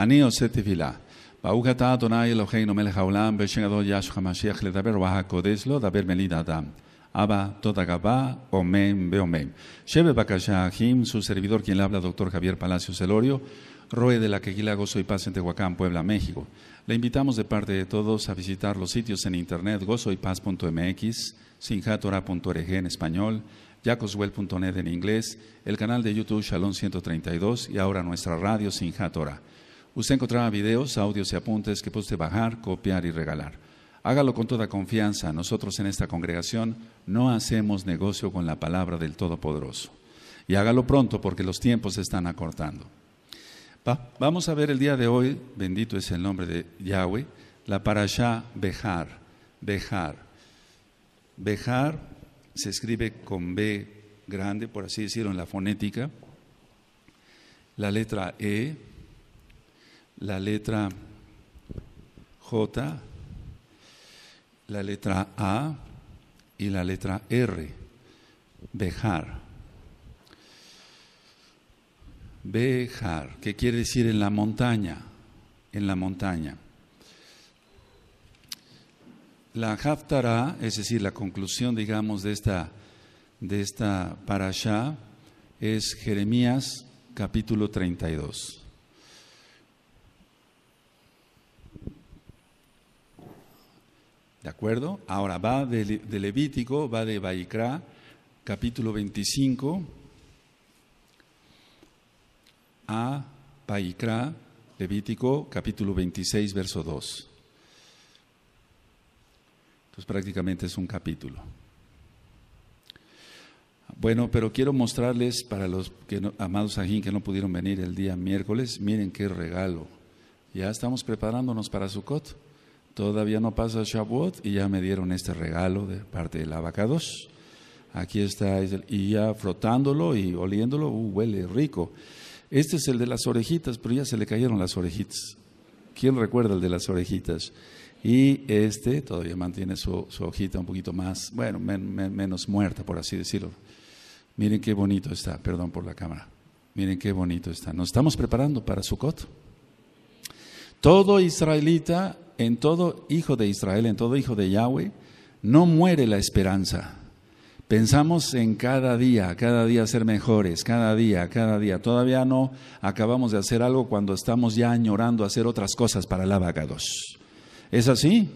Aníos, עושה תפילה. ברוך אתה אדוני אלוהינו מלך העולם בשם גדול ישו המשיח daber והקודש adam. דבר toda האדם. אבא, תודה רבה, אמן ואמן. su servidor quien le habla, doctor Javier Palacios Elorio, Roe de la Quequila Gozo y Paz en Tehuacán, Puebla, México. Le invitamos de parte de todos a visitar los sitios en internet gozoypaz.mx, sinjatora.org en español, jacoswell.net en inglés, el canal de YouTube Shalom 132 y ahora nuestra radio Sinjatora usted encontrará videos, audios y apuntes que puede bajar, copiar y regalar. Hágalo con toda confianza. Nosotros en esta congregación no hacemos negocio con la palabra del Todopoderoso. Y hágalo pronto porque los tiempos se están acortando. vamos a ver el día de hoy, bendito es el nombre de Yahweh, la parasha Bejar. Bejar. Bejar se escribe con B grande, por así decirlo, en la fonética. La letra E, la letra J, la letra A y la letra R, Bejar. Bejar, que quiere decir en la montaña, en la montaña. La Haftarah, es decir, la conclusión, digamos, de esta, de esta es Jeremías capítulo 32. ¿De acuerdo? Ahora va de, Levítico, va de Baikra, capítulo 25, a Baikra, Levítico, capítulo 26, verso 2. Entonces prácticamente es un capítulo. Bueno, pero quiero mostrarles para los que amados ajín que no pudieron venir el día miércoles, miren qué regalo. Ya estamos preparándonos para Sukkot. Todavía no pasa Shavuot y ya me dieron este regalo de parte del abacados. Aquí está, y ya frotándolo y oliéndolo, uh, huele rico. Este es el de las orejitas, pero ya se le cayeron las orejitas. ¿Quién recuerda el de las orejitas? Y este todavía mantiene su, hojita un poquito más, bueno, menos muerta, por así decirlo. Miren qué bonito está, perdón por la cámara. Miren qué bonito está. Nos estamos preparando para Sukkot. Todo israelita en todo hijo de Israel, en todo hijo de Yahweh, no muere la esperanza. Pensamos en cada día, cada día ser mejores, cada día, cada día. Todavía no acabamos de hacer algo cuando estamos ya añorando hacer otras cosas para la vagados. ¿Es así?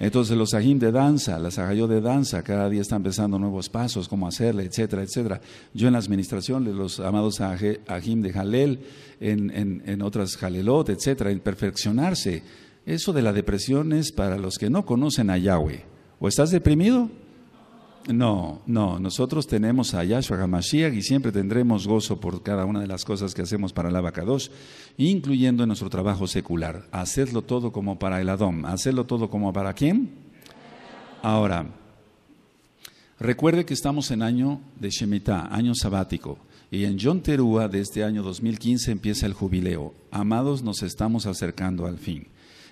Entonces los ajim de danza, las ajayó de danza, cada día están empezando nuevos pasos, cómo hacerle, etcétera, etcétera. Yo en la administración de los amados ajim de Jalel, en, en otras Jalelot, etcétera, en perfeccionarse eso de la depresión es para los que no conocen a Yahweh. ¿O estás deprimido? No, no, nosotros tenemos a Yahshua HaMashiach y siempre tendremos gozo por cada una de las cosas que hacemos para la vaca incluyendo en nuestro trabajo secular. Hacedlo todo como para el Adón. ¿Hacerlo todo como para quién? Ahora, recuerde que estamos en año de Shemitah, año sabático. Y en John Terúa de este año 2015 empieza el jubileo. Amados, nos estamos acercando al fin.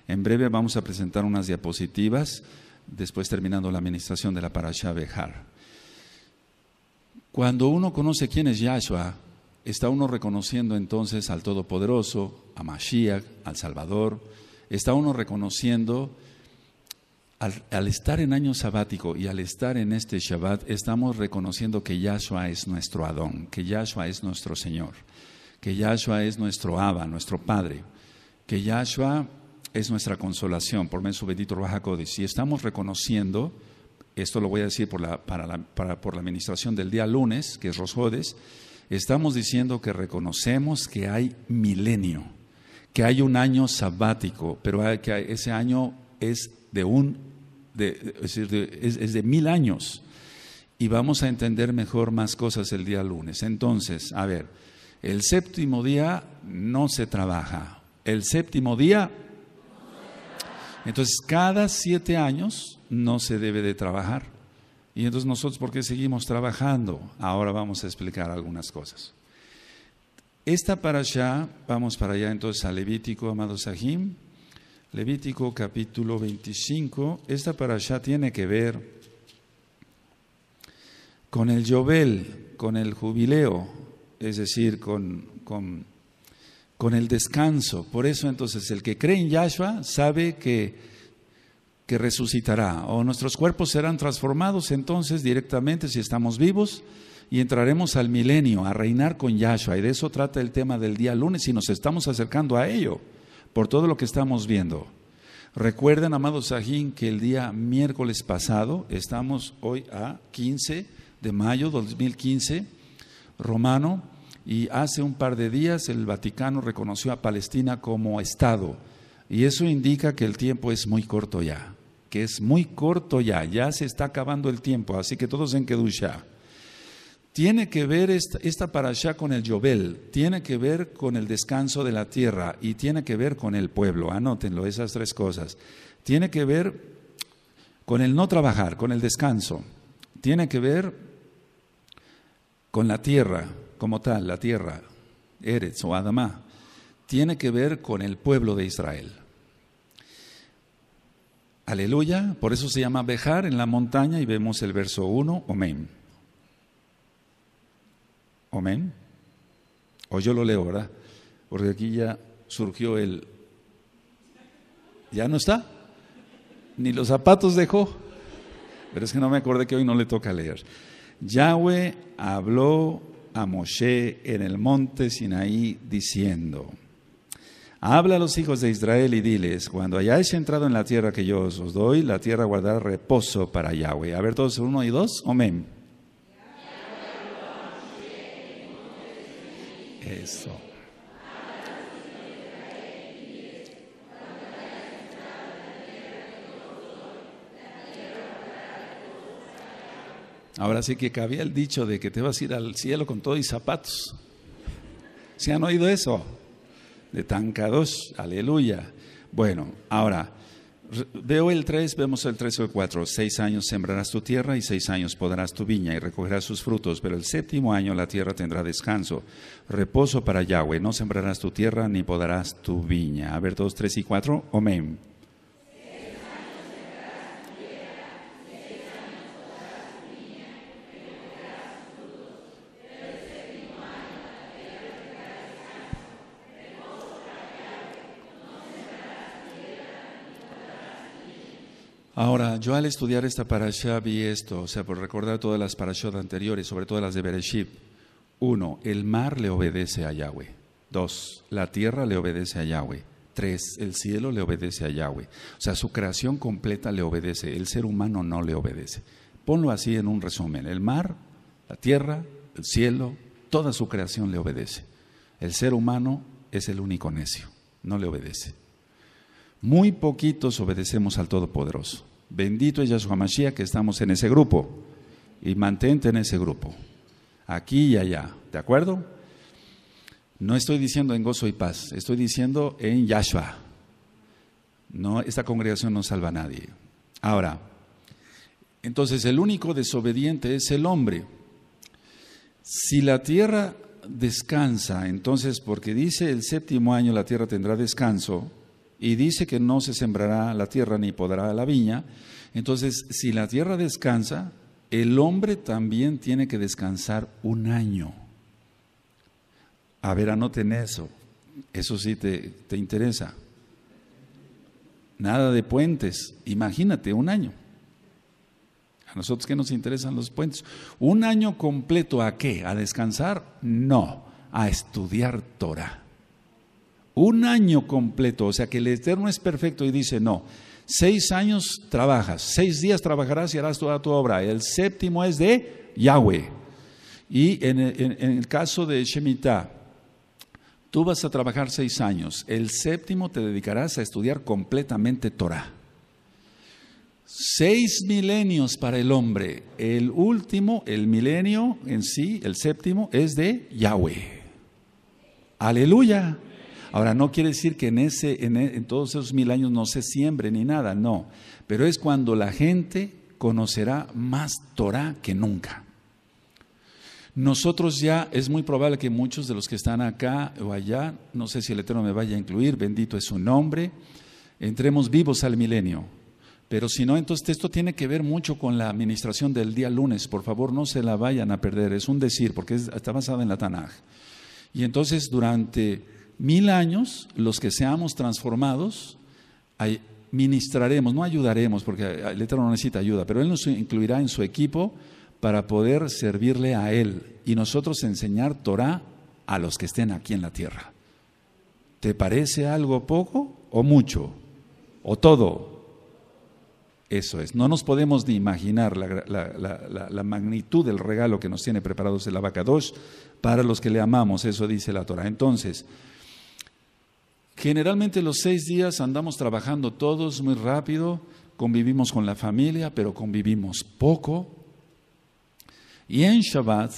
En breve vamos a presentar unas diapositivas, después terminando la administración de la parasha Behar. Cuando uno conoce quién es Yahshua, está uno reconociendo entonces al Todopoderoso, a Mashiach, al Salvador, está uno reconociendo al, estar en año sabático y al estar en este Shabbat, estamos reconociendo que Yahshua es nuestro Adón, que Yahshua es nuestro Señor, que Yahshua es nuestro Abba, nuestro Padre, que Yahshua es nuestra consolación por medio bendito su bendito estamos reconociendo, esto lo voy a decir por la, por la administración del día lunes, que es Rosjodes, estamos diciendo que reconocemos que hay milenio, que hay un año sabático, pero que ese año es de un, de, es de mil años. Y vamos a entender mejor más cosas el día lunes. Entonces, a ver, el séptimo día no se trabaja. El séptimo día entonces, cada siete años no se debe de trabajar. Y entonces nosotros, ¿por qué seguimos trabajando? Ahora vamos a explicar algunas cosas. Esta para allá, vamos para allá entonces a Levítico, amado Sahim. Levítico capítulo 25. Esta para allá tiene que ver con el Yobel, con el jubileo, es decir, con, con con el descanso. Por eso entonces el que cree en Yahshua sabe que, que resucitará, o nuestros cuerpos serán transformados entonces directamente si estamos vivos y entraremos al milenio, a reinar con Yahshua. Y de eso trata el tema del día lunes y nos estamos acercando a ello por todo lo que estamos viendo. Recuerden, amados Sajín, que el día miércoles pasado, estamos hoy a 15 de mayo de 2015, Romano, y hace un par de días el Vaticano reconoció a Palestina como Estado. Y eso indica que el tiempo es muy corto ya, que es muy corto ya, ya se está acabando el tiempo, así que todos en Kedusha. Tiene que ver esta, esta parasha con el Yobel, tiene que ver con el descanso de la tierra y tiene que ver con el pueblo. Anótenlo, esas tres cosas. Tiene que ver con el no trabajar, con el descanso. Tiene que ver con la tierra, como tal, la tierra, Eretz o Adamá, tiene que ver con el pueblo de Israel. Aleluya, por eso se llama Bejar en la montaña y vemos el verso 1, Omen. Omen. O yo lo leo verdad porque aquí ya surgió el... Ya no está, ni los zapatos dejó, pero es que no me acordé que hoy no le toca leer. Yahweh habló a Moshe en el monte Sinaí diciendo, Habla a los hijos de Israel y diles, cuando hayáis entrado en la tierra que yo os doy, la tierra guardará reposo para Yahweh. A ver todos, uno y dos, amén. Eso. Ahora sí que cabía el dicho de que te vas a ir al cielo con todo y zapatos. ¿Se han oído eso? De tancados, aleluya. Bueno, ahora, veo el 3, vemos el 3 o el 4. Seis años sembrarás tu tierra y seis años podarás tu viña y recogerás sus frutos, pero el séptimo año la tierra tendrá descanso, reposo para Yahweh. No sembrarás tu tierra ni podarás tu viña. A ver, 2, 3 y 4, amén. Ahora, yo al estudiar esta parasha vi esto, o sea, por recordar todas las parashot anteriores, sobre todo las de Bereshit. Uno, el mar le obedece a Yahweh. Dos, la tierra le obedece a Yahweh. Tres, el cielo le obedece a Yahweh. O sea, su creación completa le obedece, el ser humano no le obedece. Ponlo así en un resumen. El mar, la tierra, el cielo, toda su creación le obedece. El ser humano es el único necio, no le obedece. Muy poquitos obedecemos al Todopoderoso. Bendito es Yahshua Mashiach que estamos en ese grupo. Y mantente en ese grupo. Aquí y allá. ¿De acuerdo? No estoy diciendo en gozo y paz. Estoy diciendo en Yahshua. No, esta congregación no salva a nadie. Ahora, entonces el único desobediente es el hombre. Si la tierra descansa, entonces porque dice el séptimo año la tierra tendrá descanso, y dice que no se sembrará la tierra ni podrá la viña, entonces si la tierra descansa, el hombre también tiene que descansar un año. A ver, anoten eso, eso sí te, te interesa. Nada de puentes, imagínate, un año. A nosotros que nos interesan los puentes. ¿Un año completo a qué? ¿A descansar? No, a estudiar Torah un año completo, o sea que el Eterno es perfecto y dice, no, seis años trabajas, seis días trabajarás y harás toda tu obra, el séptimo es de Yahweh. Y en, el caso de Shemitah, tú vas a trabajar seis años, el séptimo te dedicarás a estudiar completamente Torah. Seis milenios para el hombre. El último, el milenio en sí, el séptimo, es de Yahweh. Aleluya. Ahora, no quiere decir que en, ese, e, en, todos esos mil años no se siembre ni nada, no. Pero es cuando la gente conocerá más Torah que nunca. Nosotros ya, es muy probable que muchos de los que están acá o allá, no sé si el Eterno me vaya a incluir, bendito es su nombre, entremos vivos al milenio. Pero si no, entonces esto tiene que ver mucho con la administración del día lunes. Por favor, no se la vayan a perder. Es un decir, porque está basada en la Tanaj. Y entonces, durante mil años, los que seamos transformados, ministraremos, no ayudaremos, porque el eterno no necesita ayuda, pero Él nos incluirá en su equipo para poder servirle a Él y nosotros enseñar Torah a los que estén aquí en la tierra. ¿Te parece algo poco o mucho? ¿O todo? Eso es. No nos podemos ni imaginar la, magnitud del regalo que nos tiene preparados el abacadosh para los que le amamos, eso dice la Torah. Entonces, Generalmente los seis días andamos trabajando todos muy rápido, convivimos con la familia, pero convivimos poco. Y en Shabbat,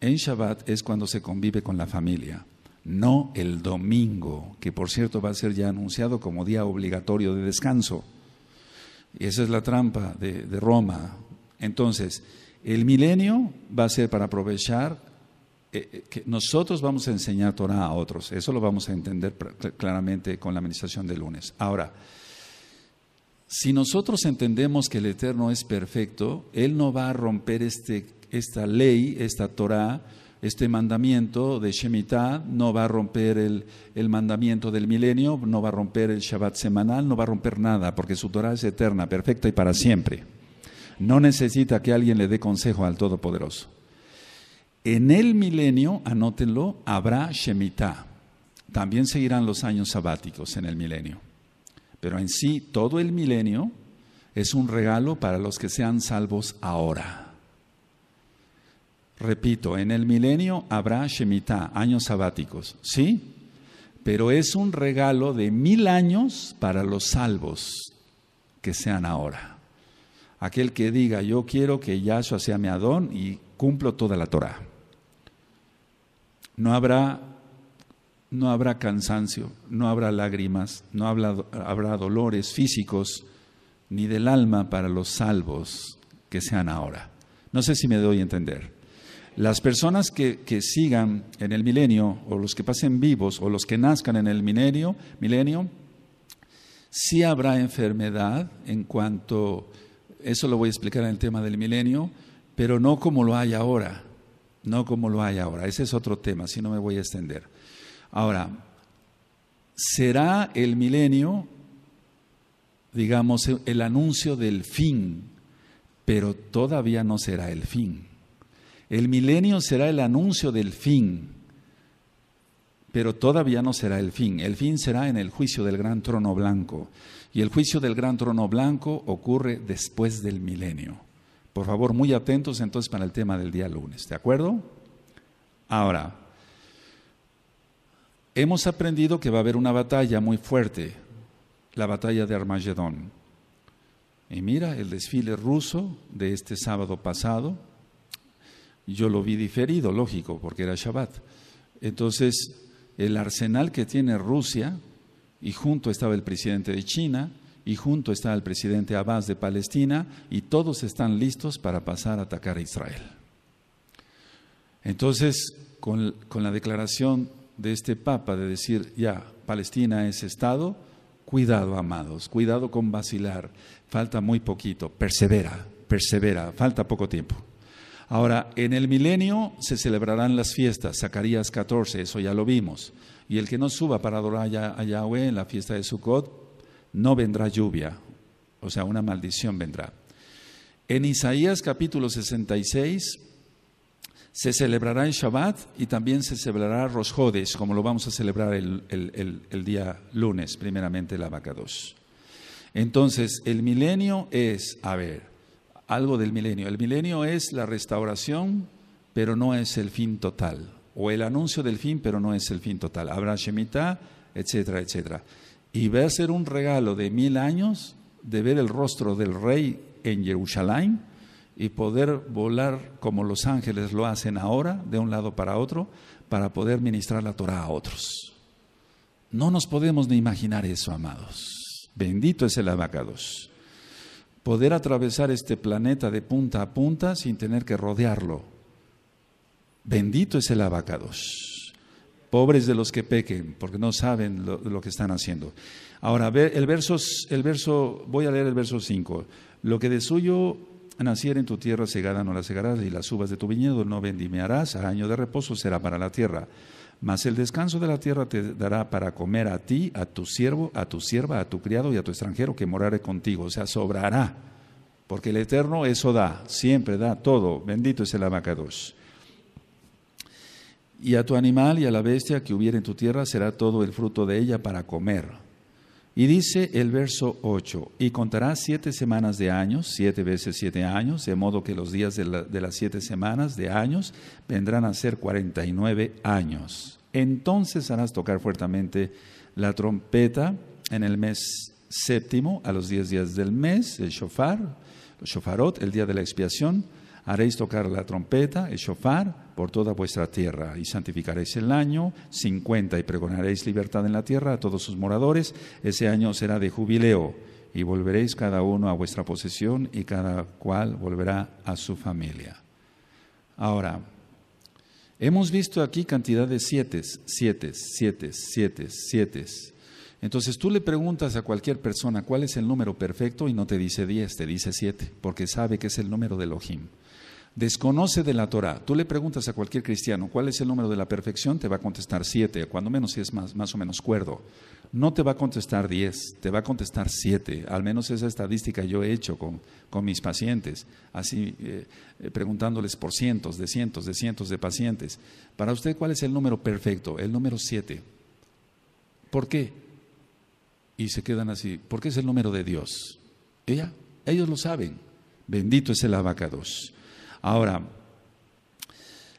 en Shabbat es cuando se convive con la familia, no el domingo, que por cierto va a ser ya anunciado como día obligatorio de descanso. Y esa es la trampa de, de Roma. Entonces, el milenio va a ser para aprovechar eh, eh, que nosotros vamos a enseñar Torah a otros. Eso lo vamos a entender claramente con la administración del lunes. Ahora, si nosotros entendemos que el Eterno es perfecto, Él no va a romper este, esta ley, esta Torah, este mandamiento de Shemitah, no va a romper el, el, mandamiento del milenio, no va a romper el Shabbat semanal, no va a romper nada, porque su Torah es eterna, perfecta y para siempre. No necesita que alguien le dé consejo al Todopoderoso. En el milenio, anótenlo, habrá Shemitah. También seguirán los años sabáticos en el milenio. Pero en sí, todo el milenio es un regalo para los que sean salvos ahora. Repito, en el milenio habrá Shemitah, años sabáticos, ¿sí? Pero es un regalo de mil años para los salvos que sean ahora. Aquel que diga, yo quiero que Yahshua sea mi Adón y cumplo toda la Torah. No habrá, no habrá cansancio, no habrá lágrimas, no habrá, habrá dolores físicos ni del alma para los salvos que sean ahora. No sé si me doy a entender. Las personas que, sigan en el milenio, o los que pasen vivos, o los que nazcan en el milenio, milenio, sí habrá enfermedad en cuanto, eso lo voy a explicar en el tema del milenio, pero no como lo hay ahora no como lo hay ahora. Ese es otro tema, Si no me voy a extender. Ahora, será el milenio, digamos, el anuncio del fin, pero todavía no será el fin. El milenio será el anuncio del fin, pero todavía no será el fin. El fin será en el juicio del gran trono blanco. Y el juicio del gran trono blanco ocurre después del milenio. Por favor, muy atentos entonces para el tema del día lunes, ¿de acuerdo? Ahora, hemos aprendido que va a haber una batalla muy fuerte, la batalla de Armagedón. Y mira, el desfile ruso de este sábado pasado, yo lo vi diferido, lógico, porque era Shabbat. Entonces, el arsenal que tiene Rusia, y junto estaba el presidente de China, y junto está el presidente Abbas de Palestina y todos están listos para pasar a atacar a Israel. Entonces, con, la declaración de este Papa de decir, ya, Palestina es Estado, cuidado, amados, cuidado con vacilar, falta muy poquito, persevera, persevera, falta poco tiempo. Ahora, en el milenio se celebrarán las fiestas, Zacarías 14, eso ya lo vimos. Y el que no suba para adorar a Yahweh en la fiesta de Sukkot, no vendrá lluvia, o sea, una maldición vendrá. En Isaías capítulo 66 se celebrará el Shabbat y también se celebrará Rosjodes, como lo vamos a celebrar el, el, el, día lunes, primeramente la vaca dos. Entonces, el milenio es, a ver, algo del milenio. El milenio es la restauración, pero no es el fin total. O el anuncio del fin, pero no es el fin total. Habrá Shemitah, etcétera, etcétera. Y va a ser un regalo de mil años de ver el rostro del rey en Jerusalén y poder volar como los ángeles lo hacen ahora, de un lado para otro, para poder ministrar la Torah a otros. No nos podemos ni imaginar eso, amados. Bendito es el abacados. Poder atravesar este planeta de punta a punta sin tener que rodearlo. Bendito es el abacados pobres de los que pequen, porque no saben lo, que están haciendo. Ahora, el verso, el verso, voy a leer el verso 5. Lo que de suyo naciera en tu tierra cegada no la cegarás y las uvas de tu viñedo no vendimiarás, al año de reposo será para la tierra. Mas el descanso de la tierra te dará para comer a ti, a tu siervo, a tu sierva, a tu criado y a tu extranjero que morare contigo. O sea, sobrará. Porque el Eterno eso da, siempre da todo. Bendito es el abacados. Y a tu animal y a la bestia que hubiere en tu tierra será todo el fruto de ella para comer. Y dice el verso 8, y contará siete semanas de años, siete veces siete años, de modo que los días de, las siete semanas de años vendrán a ser cuarenta y nueve años. Entonces harás tocar fuertemente la trompeta en el mes séptimo, a los diez días del mes, el shofar, el shofarot, el día de la expiación, Haréis tocar la trompeta, el shofar, por toda vuestra tierra, y santificaréis el año 50, y pregonaréis libertad en la tierra a todos sus moradores. Ese año será de jubileo, y volveréis cada uno a vuestra posesión, y cada cual volverá a su familia. Ahora, hemos visto aquí cantidad de siete, siete, siete, siete, siete. Entonces tú le preguntas a cualquier persona cuál es el número perfecto y no te dice 10, te dice 7, porque sabe que es el número de Elohim desconoce de la Torah. Tú le preguntas a cualquier cristiano cuál es el número de la perfección, te va a contestar siete, cuando menos si es más, o menos cuerdo. No te va a contestar diez, te va a contestar siete. Al menos esa estadística yo he hecho con, mis pacientes, así eh, preguntándoles por cientos, de cientos, de cientos de pacientes. Para usted, ¿cuál es el número perfecto? El número siete. ¿Por qué? Y se quedan así, ¿Por qué es el número de Dios. Ella, ellos lo saben. Bendito es el abacados. Ahora,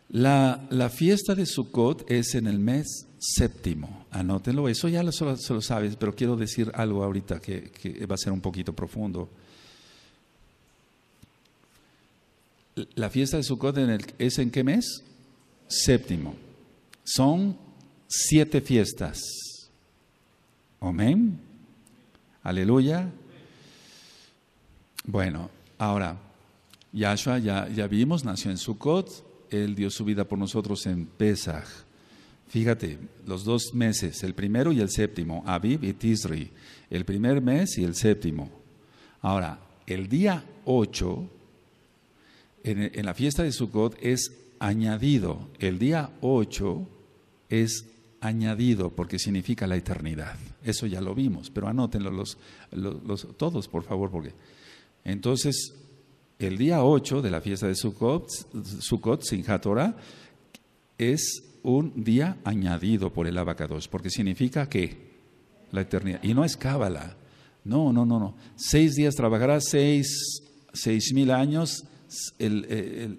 la, la, fiesta de Sukkot es en el mes séptimo. Anótenlo, eso ya lo, se lo sabes, pero quiero decir algo ahorita que, va a ser un poquito profundo. La fiesta de Sukkot es en qué mes? Séptimo. Son siete fiestas. Amén. Aleluya. Bueno, ahora. Yahshua, ya, vimos, nació en Sukkot, Él dio su vida por nosotros en Pesach. Fíjate, los dos meses, el primero y el séptimo, Aviv y Tisri, el primer mes y el séptimo. Ahora, el día 8, en, la fiesta de Sukkot, es añadido. El día 8 es añadido porque significa la eternidad. Eso ya lo vimos, pero anótenlo los, todos, por favor, porque entonces el día 8 de la fiesta de Sukkot, Sukkot es un día añadido por el abacados, porque significa que la eternidad. Y no es cábala. No, no, no, no. Seis días trabajará seis, mil años, el,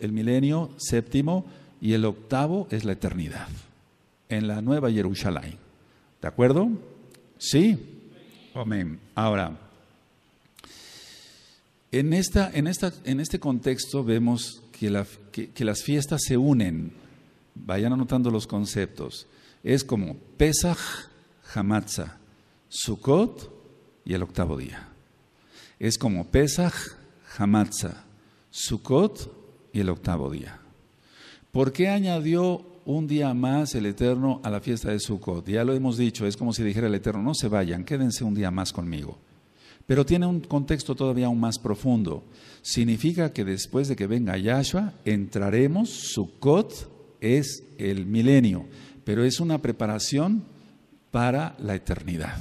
el, milenio séptimo y el octavo es la eternidad. En la nueva Jerusalén. ¿De acuerdo? Sí. Amén. Ahora, en, esta, en, esta, en este contexto vemos que, las fiestas se unen. Vayan anotando los conceptos. Es como Pesaj, Hamatza, Sukkot y el octavo día. Es como Pesaj, Hamatza, Sukkot y el octavo día. ¿Por qué añadió un día más el Eterno a la fiesta de Sukkot? Ya lo hemos dicho, es como si dijera el Eterno, no se vayan, quédense un día más conmigo. Pero tiene un contexto todavía aún más profundo. Significa que después de que venga Yahshua, entraremos, Sukkot es el milenio, pero es una preparación para la eternidad.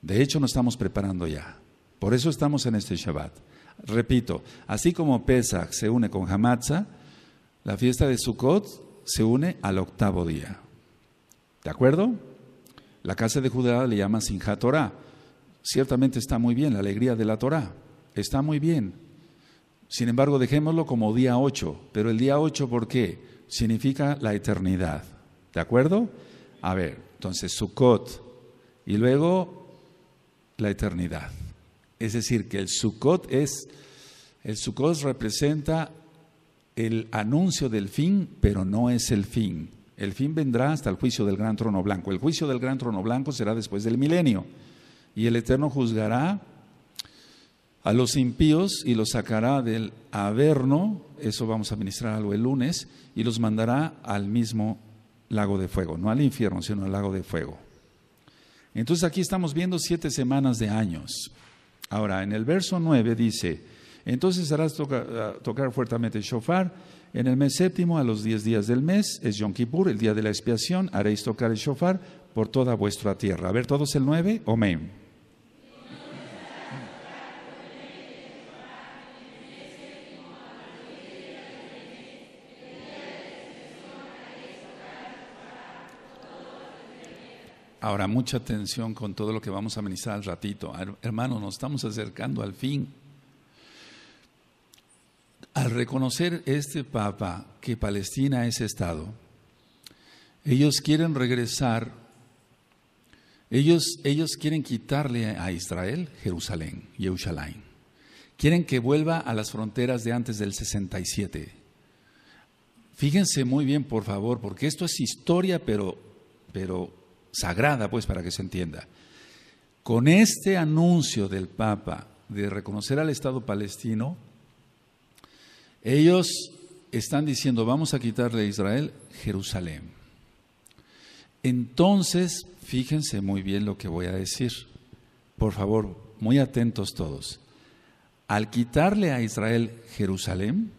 De hecho, nos estamos preparando ya. Por eso estamos en este Shabbat. Repito, así como Pesach se une con Hamatza, la fiesta de Sukkot se une al octavo día. ¿De acuerdo? La casa de Judá le llama Sinjatorá ciertamente está muy bien la alegría de la Torá, está muy bien. Sin embargo, dejémoslo como día 8, pero el día 8 ¿por qué? Significa la eternidad. ¿De acuerdo? A ver, entonces Sukkot y luego la eternidad. Es decir, que el Sukot es el Sukkot representa el anuncio del fin, pero no es el fin. El fin vendrá hasta el juicio del gran trono blanco. El juicio del gran trono blanco será después del milenio y el Eterno juzgará a los impíos y los sacará del averno, eso vamos a ministrar algo el lunes, y los mandará al mismo lago de fuego, no al infierno, sino al lago de fuego. Entonces aquí estamos viendo siete semanas de años. Ahora, en el verso nueve dice, entonces harás ah, tocar fuertemente el shofar, en el mes séptimo, a los diez días del mes, es Yom Kippur, el día de la expiación, haréis tocar el shofar por toda vuestra tierra. A ver, todos el nueve, amén. Ahora, mucha atención con todo lo que vamos a amenizar al ratito. Hermanos, nos estamos acercando al fin. Al reconocer este Papa que Palestina es Estado, ellos quieren regresar, ellos, ellos quieren quitarle a Israel Jerusalén, Yerushalayim. Quieren que vuelva a las fronteras de antes del 67. Fíjense muy bien, por favor, porque esto es historia, pero, pero sagrada, pues, para que se entienda. Con este anuncio del Papa de reconocer al Estado palestino, ellos están diciendo, vamos a quitarle a Israel Jerusalén. Entonces, fíjense muy bien lo que voy a decir. Por favor, muy atentos todos. Al quitarle a Israel Jerusalén,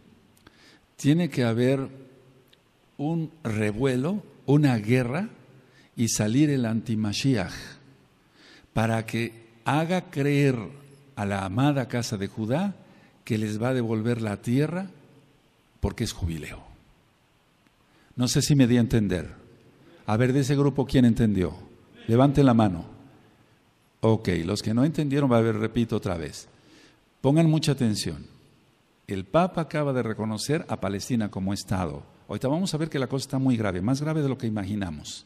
tiene que haber un revuelo, una guerra y salir el antimashiach para que haga creer a la amada casa de Judá que les va a devolver la tierra porque es jubileo. No sé si me di a entender. A ver, de ese grupo, ¿quién entendió? Levanten la mano. Ok, los que no entendieron, va a ver, repito otra vez. Pongan mucha atención. El Papa acaba de reconocer a Palestina como Estado. Ahorita vamos a ver que la cosa está muy grave, más grave de lo que imaginamos.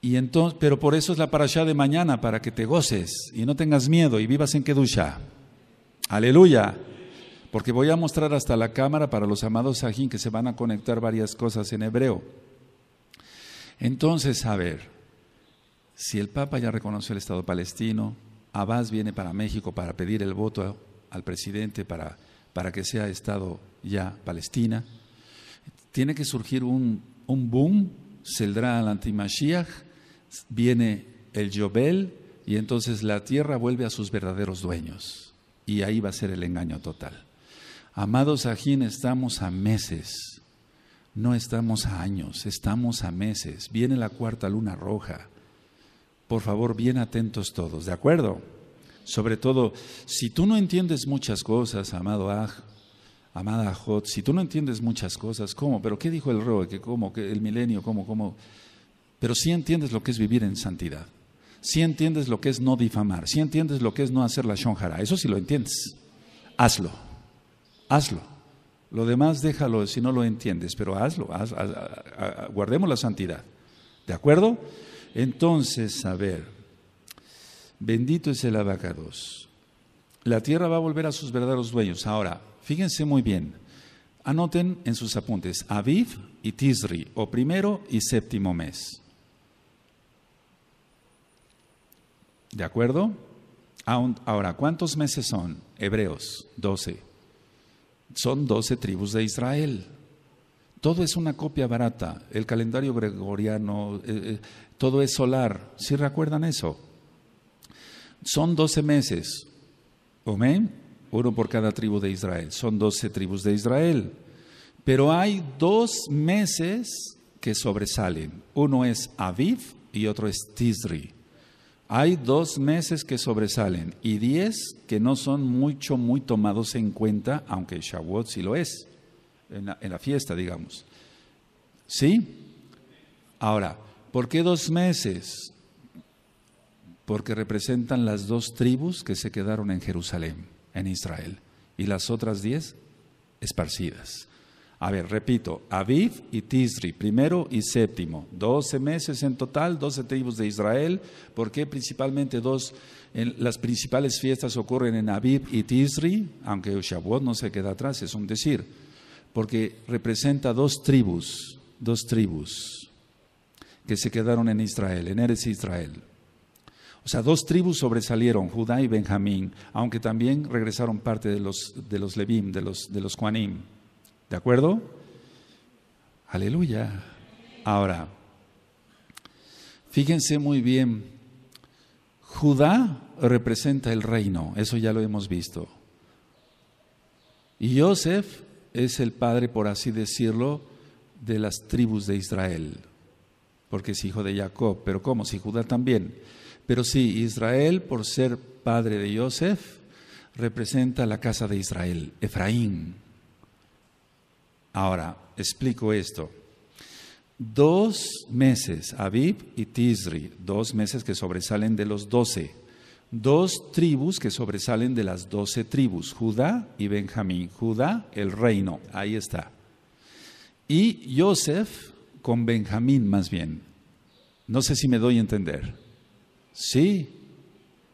Y entonces, pero por eso es la allá de mañana, para que te goces y no tengas miedo y vivas en Kedusha. Aleluya. Porque voy a mostrar hasta la cámara para los amados Sajín que se van a conectar varias cosas en hebreo. Entonces, a ver, si el Papa ya reconoció el Estado palestino, Abbas viene para México para pedir el voto al presidente para, que sea Estado ya Palestina, tiene que surgir un, un boom, saldrá el antimashiach, viene el Yobel y entonces la tierra vuelve a sus verdaderos dueños. Y ahí va a ser el engaño total. Amados Ajín, estamos a meses, no estamos a años, estamos a meses. Viene la cuarta luna roja. Por favor, bien atentos todos, ¿de acuerdo? Sobre todo, si tú no entiendes muchas cosas, amado Aj, amada Jot, si tú no entiendes muchas cosas, ¿cómo? ¿Pero qué dijo el Roe? ¿Que cómo? ¿Que el milenio? ¿Cómo? ¿Cómo? pero si entiendes lo que es vivir en santidad. si entiendes lo que es no difamar. si entiendes lo que es no hacer la shonjara. Eso sí lo entiendes. Hazlo. Hazlo. Lo demás déjalo si no lo entiendes, pero hazlo. guardemos la santidad. ¿De acuerdo? Entonces, a ver. Bendito es el abacados. La tierra va a volver a sus verdaderos dueños. Ahora, fíjense muy bien. Anoten en sus apuntes Aviv y Tisri, o primero y séptimo mes. ¿De acuerdo? Ahora, ¿cuántos meses son? Hebreos, 12. Son 12 tribus de Israel. Todo es una copia barata. El calendario gregoriano, eh, eh, todo es solar. ¿Sí recuerdan eso? Son 12 meses. Amén. Uno por cada tribu de Israel. Son 12 tribus de Israel. Pero hay dos meses que sobresalen. Uno es Aviv y otro es Tisri. Hay dos meses que sobresalen y diez que no son mucho, muy tomados en cuenta, aunque Shavuot sí lo es, en la, en la fiesta, digamos. ¿Sí? Ahora, ¿por qué dos meses? Porque representan las dos tribus que se quedaron en Jerusalén, en Israel, y las otras diez esparcidas. A ver, repito, Aviv y Tisri, primero y séptimo, Doce meses en total, Doce tribus de Israel, porque principalmente dos, las principales fiestas ocurren en Aviv y Tisri, aunque Shavuot no se queda atrás, es un decir, porque representa dos tribus, dos tribus que se quedaron en Israel, en Eres Israel. O sea, dos tribus sobresalieron, Judá y Benjamín, aunque también regresaron parte de los, de los Levim, de los, de los Juanim. ¿De acuerdo? Aleluya. Ahora, fíjense muy bien, Judá representa el reino, eso ya lo hemos visto. Y Yosef es el padre, por así decirlo, de las tribus de Israel, porque es hijo de Jacob, pero ¿cómo? Si Judá también. Pero sí, Israel, por ser padre de Yosef, representa la casa de Israel, Efraín. Ahora, explico esto. Dos meses, Abib y Tisri, dos meses que sobresalen de los doce, dos tribus que sobresalen de las doce tribus, Judá y Benjamín, Judá el reino, ahí está. Y Yosef con Benjamín más bien. No sé si me doy a entender. Sí,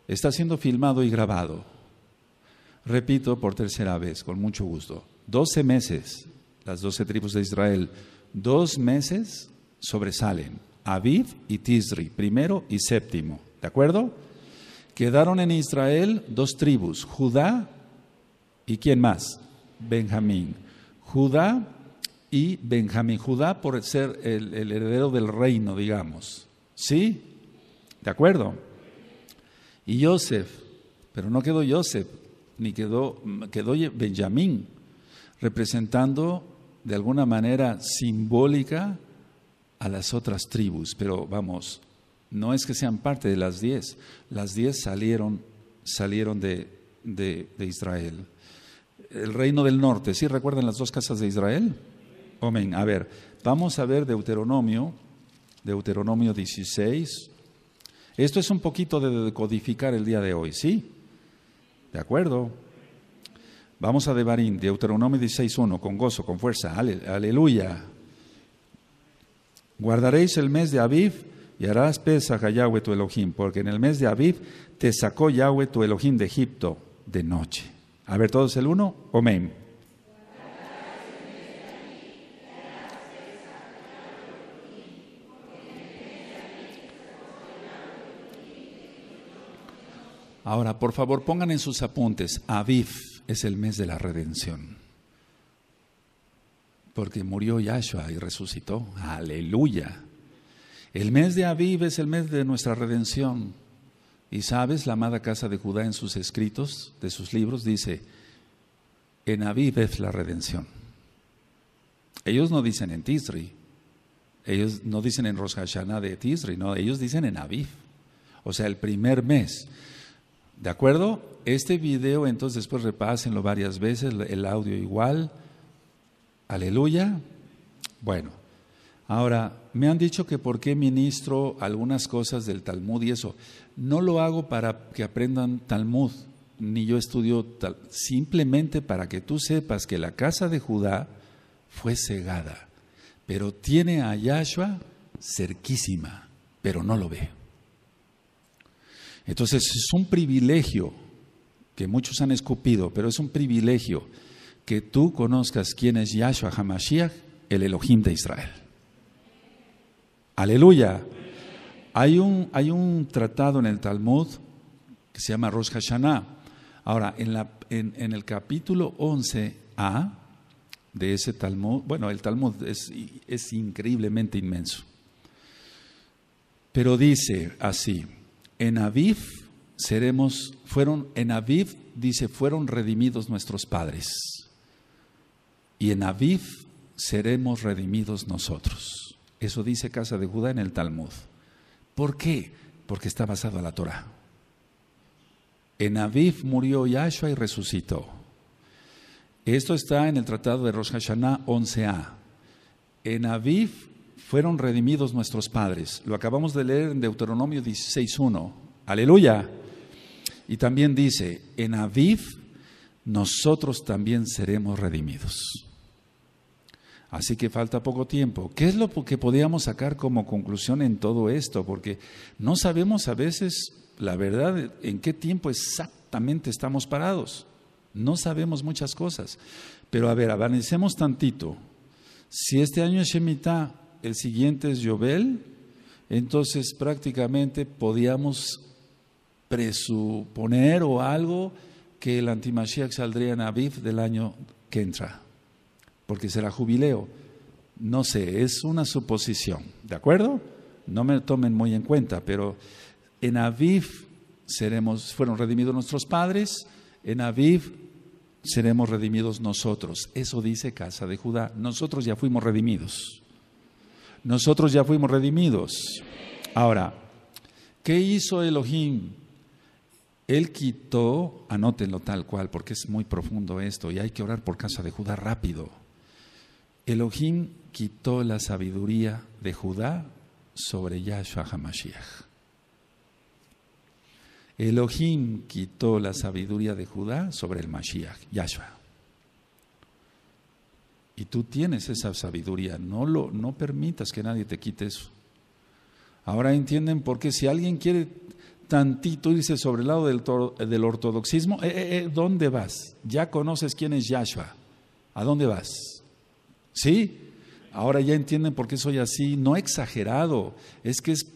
está siendo filmado y grabado. Repito por tercera vez, con mucho gusto. Doce meses las doce tribus de Israel, dos meses sobresalen, Aviv y Tisri, primero y séptimo, ¿de acuerdo? Quedaron en Israel dos tribus, Judá y quién más, Benjamín. Judá y Benjamín. Judá por ser el, heredero del reino, digamos. ¿Sí? ¿De acuerdo? Y Joseph, pero no quedó Joseph, ni quedó, quedó Benjamín, representando de alguna manera simbólica a las otras tribus, pero vamos, no es que sean parte de las diez, las diez salieron, salieron de, de, Israel. El reino del norte, ¿sí recuerdan las dos casas de Israel? Amén. A ver, vamos a ver Deuteronomio, Deuteronomio 16. Esto es un poquito de decodificar el día de hoy, ¿sí? ¿De acuerdo? Vamos a Devarim, Deuteronomio 16.1, con gozo, con fuerza. aleluya. Guardaréis el mes de Aviv y harás pesa a Yahweh tu Elohim, porque en el mes de Aviv te sacó Yahweh tu Elohim de Egipto de noche. A ver, todos el uno. Amén. Ahora, por favor, pongan en sus apuntes, Aviv es el mes de la redención. Porque murió Yahshua y resucitó. Aleluya. El mes de Aviv es el mes de nuestra redención. Y sabes, la amada casa de Judá en sus escritos, de sus libros, dice, en Aviv es la redención. Ellos no dicen en Tisri, ellos no dicen en Rosh Hashanah de Tisri, no, ellos dicen en Aviv. O sea, el primer mes. ¿De acuerdo? Este video entonces después repásenlo varias veces, el audio igual. Aleluya. Bueno, ahora me han dicho que por qué ministro algunas cosas del Talmud y eso. No lo hago para que aprendan Talmud, ni yo estudio tal, simplemente para que tú sepas que la casa de Judá fue cegada, pero tiene a Yahshua cerquísima, pero no lo ve. Entonces es un privilegio que muchos han escupido, pero es un privilegio que tú conozcas quién es Yahshua Hamashiach, el Elohim de Israel. Aleluya. Hay un, hay un tratado en el Talmud que se llama Rosh Hashanah. Ahora, en, el capítulo 11a de ese Talmud, bueno, el Talmud es increíblemente inmenso, pero dice así, en Aviv seremos, fueron, en Aviv dice, fueron redimidos nuestros padres. Y en Aviv seremos redimidos nosotros. Eso dice Casa de Judá en el Talmud. ¿Por qué? Porque está basado en la Torah. En Aviv murió Yahshua y resucitó. Esto está en el Tratado de Rosh Hashanah 11a. En Aviv fueron redimidos nuestros padres. Lo acabamos de leer en Deuteronomio 16.1. Aleluya. Y también dice, en Aviv nosotros también seremos redimidos. Así que falta poco tiempo. ¿Qué es lo que podíamos sacar como conclusión en todo esto? Porque no sabemos a veces la verdad en qué tiempo exactamente estamos parados. No sabemos muchas cosas. Pero a ver, avancemos tantito. Si este año es Shemitah, el siguiente es Yobel, entonces prácticamente podíamos presuponer o algo que el antimashiach saldría en Aviv del año que entra, porque será jubileo. No sé, es una suposición, ¿de acuerdo? No me tomen muy en cuenta, pero en Aviv seremos, fueron redimidos nuestros padres, en Aviv seremos redimidos nosotros. Eso dice Casa de Judá. Nosotros ya fuimos redimidos. Nosotros ya fuimos redimidos. Ahora, ¿qué hizo Elohim? Él quitó, anótenlo tal cual, porque es muy profundo esto y hay que orar por casa de Judá rápido. Elohim quitó la sabiduría de Judá sobre Yahshua HaMashiach. Elohim quitó la sabiduría de Judá sobre el Mashiach, Yahshua. Y tú tienes esa sabiduría, no, lo, no permitas que nadie te quite eso. Ahora entienden por qué si alguien quiere tantito dice sobre el lado del, ortodoxismo, eh, eh, eh, ¿dónde vas? Ya conoces quién es Yahshua. ¿A dónde vas? ¿Sí? Ahora ya entienden por qué soy así, no exagerado, es que es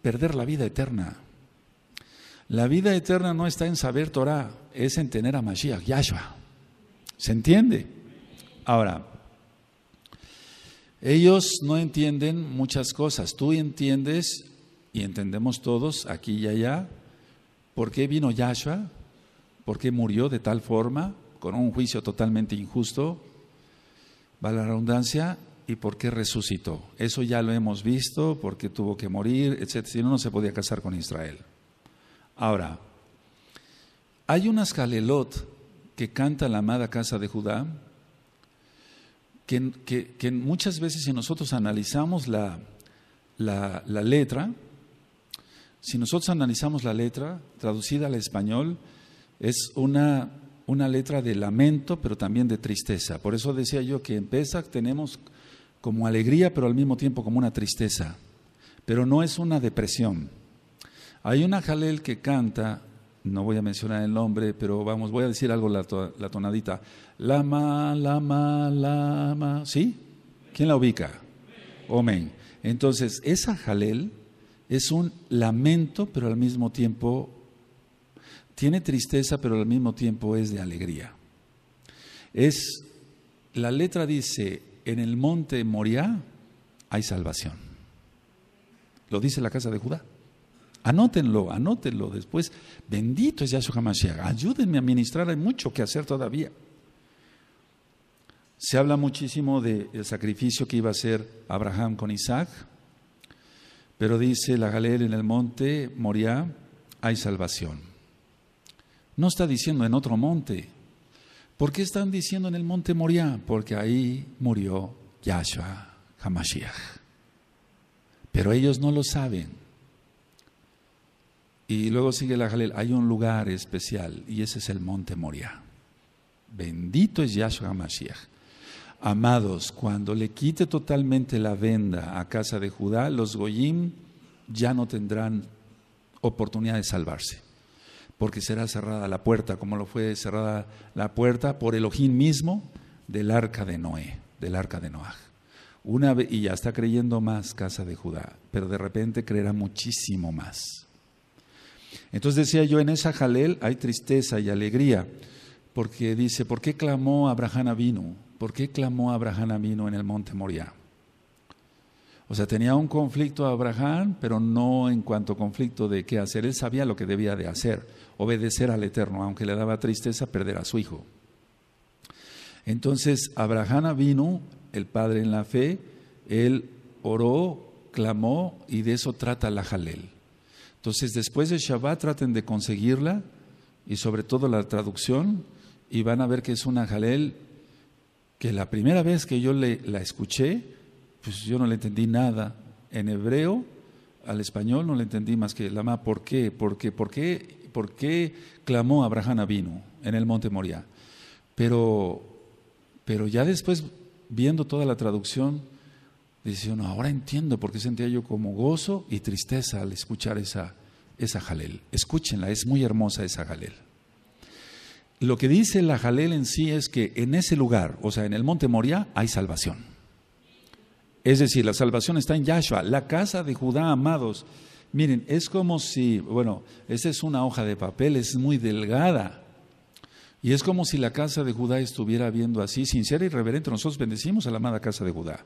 perder la vida eterna. La vida eterna no está en saber Torah, es en tener a Mashiach, Yahshua. ¿Se entiende? Ahora, ellos no entienden muchas cosas. Tú entiendes y entendemos todos aquí y allá por qué vino Yahshua, por qué murió de tal forma, con un juicio totalmente injusto, va la redundancia, y por qué resucitó. Eso ya lo hemos visto, porque tuvo que morir, etc. Si no, no se podía casar con Israel. Ahora, hay unas calelot que canta la amada casa de Judá, que, muchas veces si nosotros analizamos la, letra, si nosotros analizamos la letra traducida al español, es una, una letra de lamento, pero también de tristeza. Por eso decía yo que en Pesach tenemos como alegría, pero al mismo tiempo como una tristeza. Pero no es una depresión. Hay una Jalel que canta no voy a mencionar el nombre, pero vamos, voy a decir algo la, la tonadita. Lama, lama, lama. ¿Sí? ¿Quién la ubica? Amén. Entonces, esa jalel es un lamento, pero al mismo tiempo tiene tristeza, pero al mismo tiempo es de alegría. Es la letra dice, en el monte Moriah hay salvación. Lo dice la casa de Judá. Anótenlo, anótenlo después. Bendito es Yahshua Hamashiach. Ayúdenme a ministrar, hay mucho que hacer todavía. Se habla muchísimo del sacrificio que iba a hacer Abraham con Isaac, pero dice la galera en el monte Moriah, hay salvación. No está diciendo en otro monte. ¿Por qué están diciendo en el monte Moriah? Porque ahí murió Yahshua Hamashiach. Pero ellos no lo saben. Y luego sigue la Jalel. Hay un lugar especial y ese es el monte Moria. Bendito es Yahshua Mashiach. Amados, cuando le quite totalmente la venda a casa de Judá, los Goyim ya no tendrán oportunidad de salvarse, porque será cerrada la puerta, como lo fue cerrada la puerta por Elohim mismo del arca de Noé, del arca de Noah, Una vez, y ya está creyendo más casa de Judá, pero de repente creerá muchísimo más. Entonces decía yo, en esa Jalel hay tristeza y alegría, porque dice, ¿por qué clamó Abraham Avino? ¿Por qué clamó Abraham Avino en el monte Moria? O sea, tenía un conflicto Abraham, pero no en cuanto conflicto de qué hacer. Él sabía lo que debía de hacer, obedecer al Eterno, aunque le daba tristeza perder a su hijo. Entonces, Abraham vino, el padre en la fe, él oró, clamó, y de eso trata la Jalel. Entonces, después de Shabbat, traten de conseguirla y sobre todo la traducción y van a ver que es una jalel que la primera vez que yo le, la escuché, pues yo no le entendí nada. En hebreo, al español no le entendí más que la ma, ¿por qué? ¿Por qué? ¿Por qué? ¿Por qué clamó Abraham Avino en el monte Moriah? Pero, pero ya después, viendo toda la traducción, Dice uno, ahora entiendo por qué sentía yo como gozo y tristeza al escuchar esa, esa jalel. Escúchenla, es muy hermosa esa jalel. Lo que dice la jalel en sí es que en ese lugar, o sea, en el monte Moria, hay salvación. Es decir, la salvación está en Yahshua, la casa de Judá, amados. Miren, es como si, bueno, esa es una hoja de papel, es muy delgada. Y es como si la casa de Judá estuviera viendo así, sincera y reverente. Nosotros bendecimos a la amada casa de Judá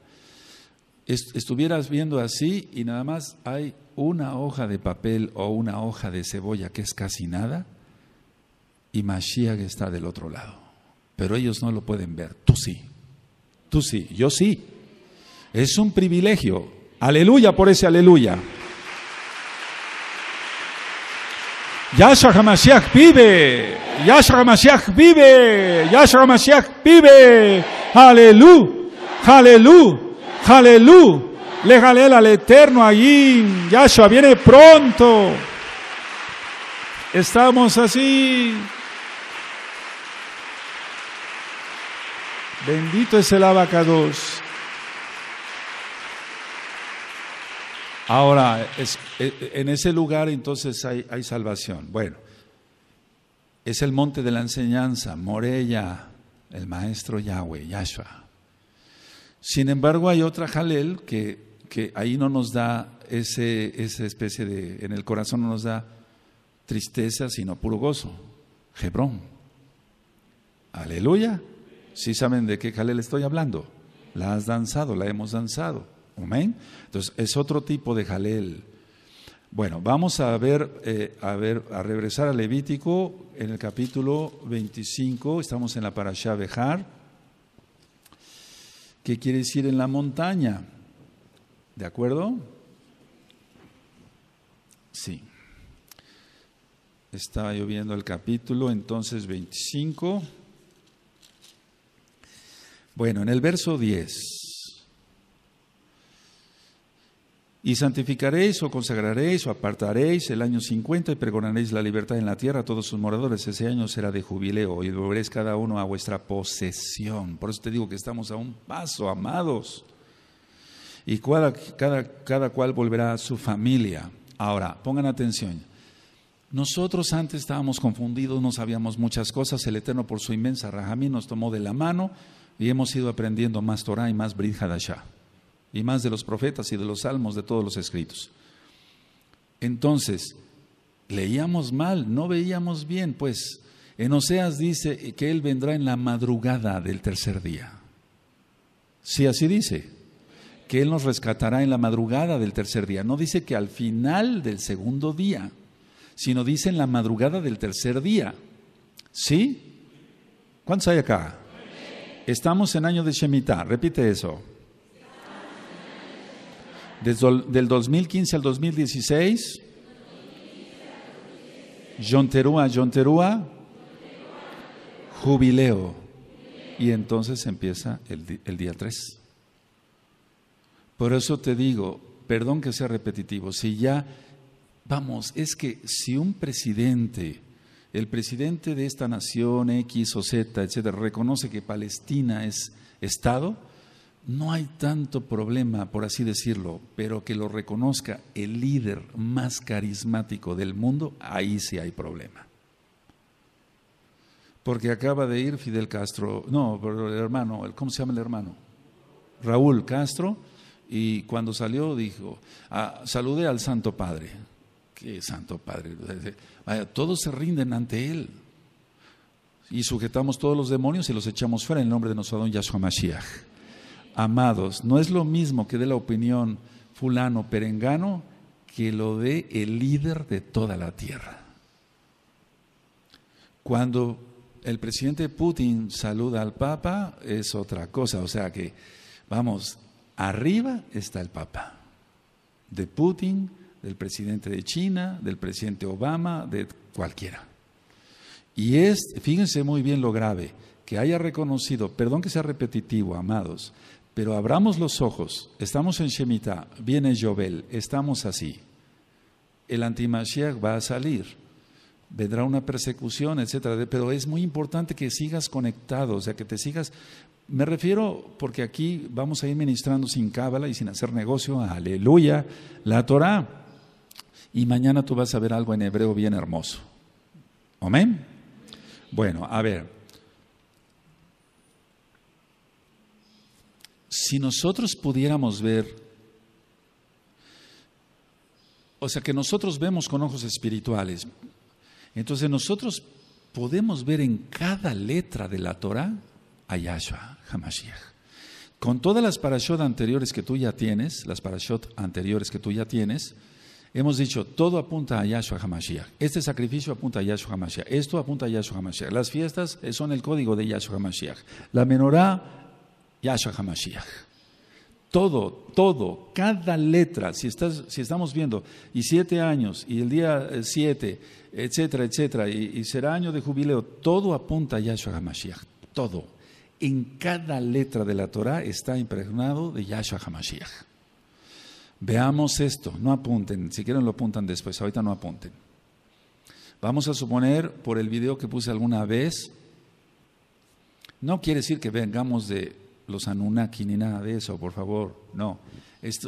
estuvieras viendo así y nada más hay una hoja de papel o una hoja de cebolla que es casi nada y Mashiach está del otro lado. Pero ellos no lo pueden ver, tú sí, tú sí, yo sí. Es un privilegio. Aleluya por ese aleluya. Yashar HaMashiach vive, Yashar HaMashiach vive, Yashar HaMashiach vive, aleluya, aleluya. Aleluya. Le el al eterno allí. Yahshua viene pronto. Estamos así. Bendito es el abacados. Ahora, e, e, en ese lugar entonces hay, hay salvación. Bueno, es el monte de la enseñanza, Morella, el maestro Yahweh, Yahshua. Sin embargo, hay otra Jalel que, ahí no nos da ese, esa especie de, en el corazón no nos da tristeza, sino puro gozo. Hebrón. Aleluya. Si ¿Sí saben de qué Jalel estoy hablando. La has danzado, la hemos danzado. Amén. Entonces, es otro tipo de Jalel. Bueno, vamos a ver, eh, a ver, a regresar a Levítico en el capítulo 25. Estamos en la Parashá Bejar. ¿Qué quiere decir en la montaña. ¿De acuerdo? Sí. Estaba lloviendo el capítulo, entonces 25. Bueno, en el verso 10. Y santificaréis o consagraréis o apartaréis el año 50 y pregonaréis la libertad en la tierra a todos sus moradores. Ese año será de jubileo y volveréis cada uno a vuestra posesión. Por eso te digo que estamos a un paso, amados. Y cada, cual volverá a su familia. Ahora, pongan atención. Nosotros antes estábamos confundidos, no sabíamos muchas cosas. El Eterno, por su inmensa rajamí, nos tomó de la mano y hemos ido aprendiendo más Torah y más Brihadashah y más de los profetas y de los salmos de todos los escritos. Entonces, leíamos mal, no veíamos bien, pues en Oseas dice que Él vendrá en la madrugada del tercer día. si así dice, que Él nos rescatará en la madrugada del tercer día. No dice que al final del segundo día, sino dice en la madrugada del tercer día. ¿Sí? ¿Cuántos hay acá? Estamos en año de Shemitah, repite eso. Desde, del 2015 al 2016, John yonterúa? jubileo. Y entonces empieza el, día 3. Por eso te digo, perdón que sea repetitivo, si ya, vamos, es que si un presidente, el presidente de esta nación X o Z, etcétera, reconoce que Palestina es Estado, no hay tanto problema, por así decirlo, pero que lo reconozca el líder más carismático del mundo, ahí sí hay problema. Porque acaba de ir Fidel Castro, no, el hermano, ¿cómo se llama el hermano? Raúl Castro, y cuando salió dijo, ah, saludé al Santo Padre. ¿Qué Santo Padre? Todos se rinden ante él. Y sujetamos todos los demonios y los echamos fuera en el nombre de nuestro don Yahshua Mashiach amados, no es lo mismo que dé la opinión fulano, perengano, que lo dé el líder de toda la tierra. Cuando el presidente Putin saluda al Papa es otra cosa, o sea que, vamos, arriba está el Papa, de Putin, del presidente de China, del presidente Obama, de cualquiera. Y es, fíjense muy bien lo grave, que haya reconocido, perdón que sea repetitivo, amados, pero abramos los ojos, estamos en Shemitah, viene Yobel, estamos así. El antimashiach va a salir, vendrá una persecución, etcétera. Pero es muy importante que sigas conectado, o sea, que te sigas. Me refiero porque aquí vamos a ir ministrando sin cábala y sin hacer negocio, aleluya, la Torah. Y mañana tú vas a ver algo en hebreo bien hermoso. Amén. Bueno, a ver. si nosotros pudiéramos ver, o sea que nosotros vemos con ojos espirituales, entonces nosotros podemos ver en cada letra de la Torah a Yahshua Hamashiach. Con todas las parashot anteriores que tú ya tienes, las parashot anteriores que tú ya tienes, hemos dicho, todo apunta a Yahshua Hamashiach. Este sacrificio apunta a Yahshua Hamashiach. Esto apunta a Yahshua Hamashiach. Las fiestas son el código de Yahshua Hamashiach. La menorá Yahshua HaMashiach. Todo, todo, cada letra, si, estás, si estamos viendo, y siete años, y el día eh, siete, etcétera, etcétera, y, y será año de jubileo, todo apunta a Yahshua HaMashiach, todo. En cada letra de la Torah está impregnado de Yahshua HaMashiach. Veamos esto, no apunten, si quieren lo apuntan después, ahorita no apunten. Vamos a suponer, por el video que puse alguna vez, no quiere decir que vengamos de los Anunnaki ni nada de eso, por favor, no.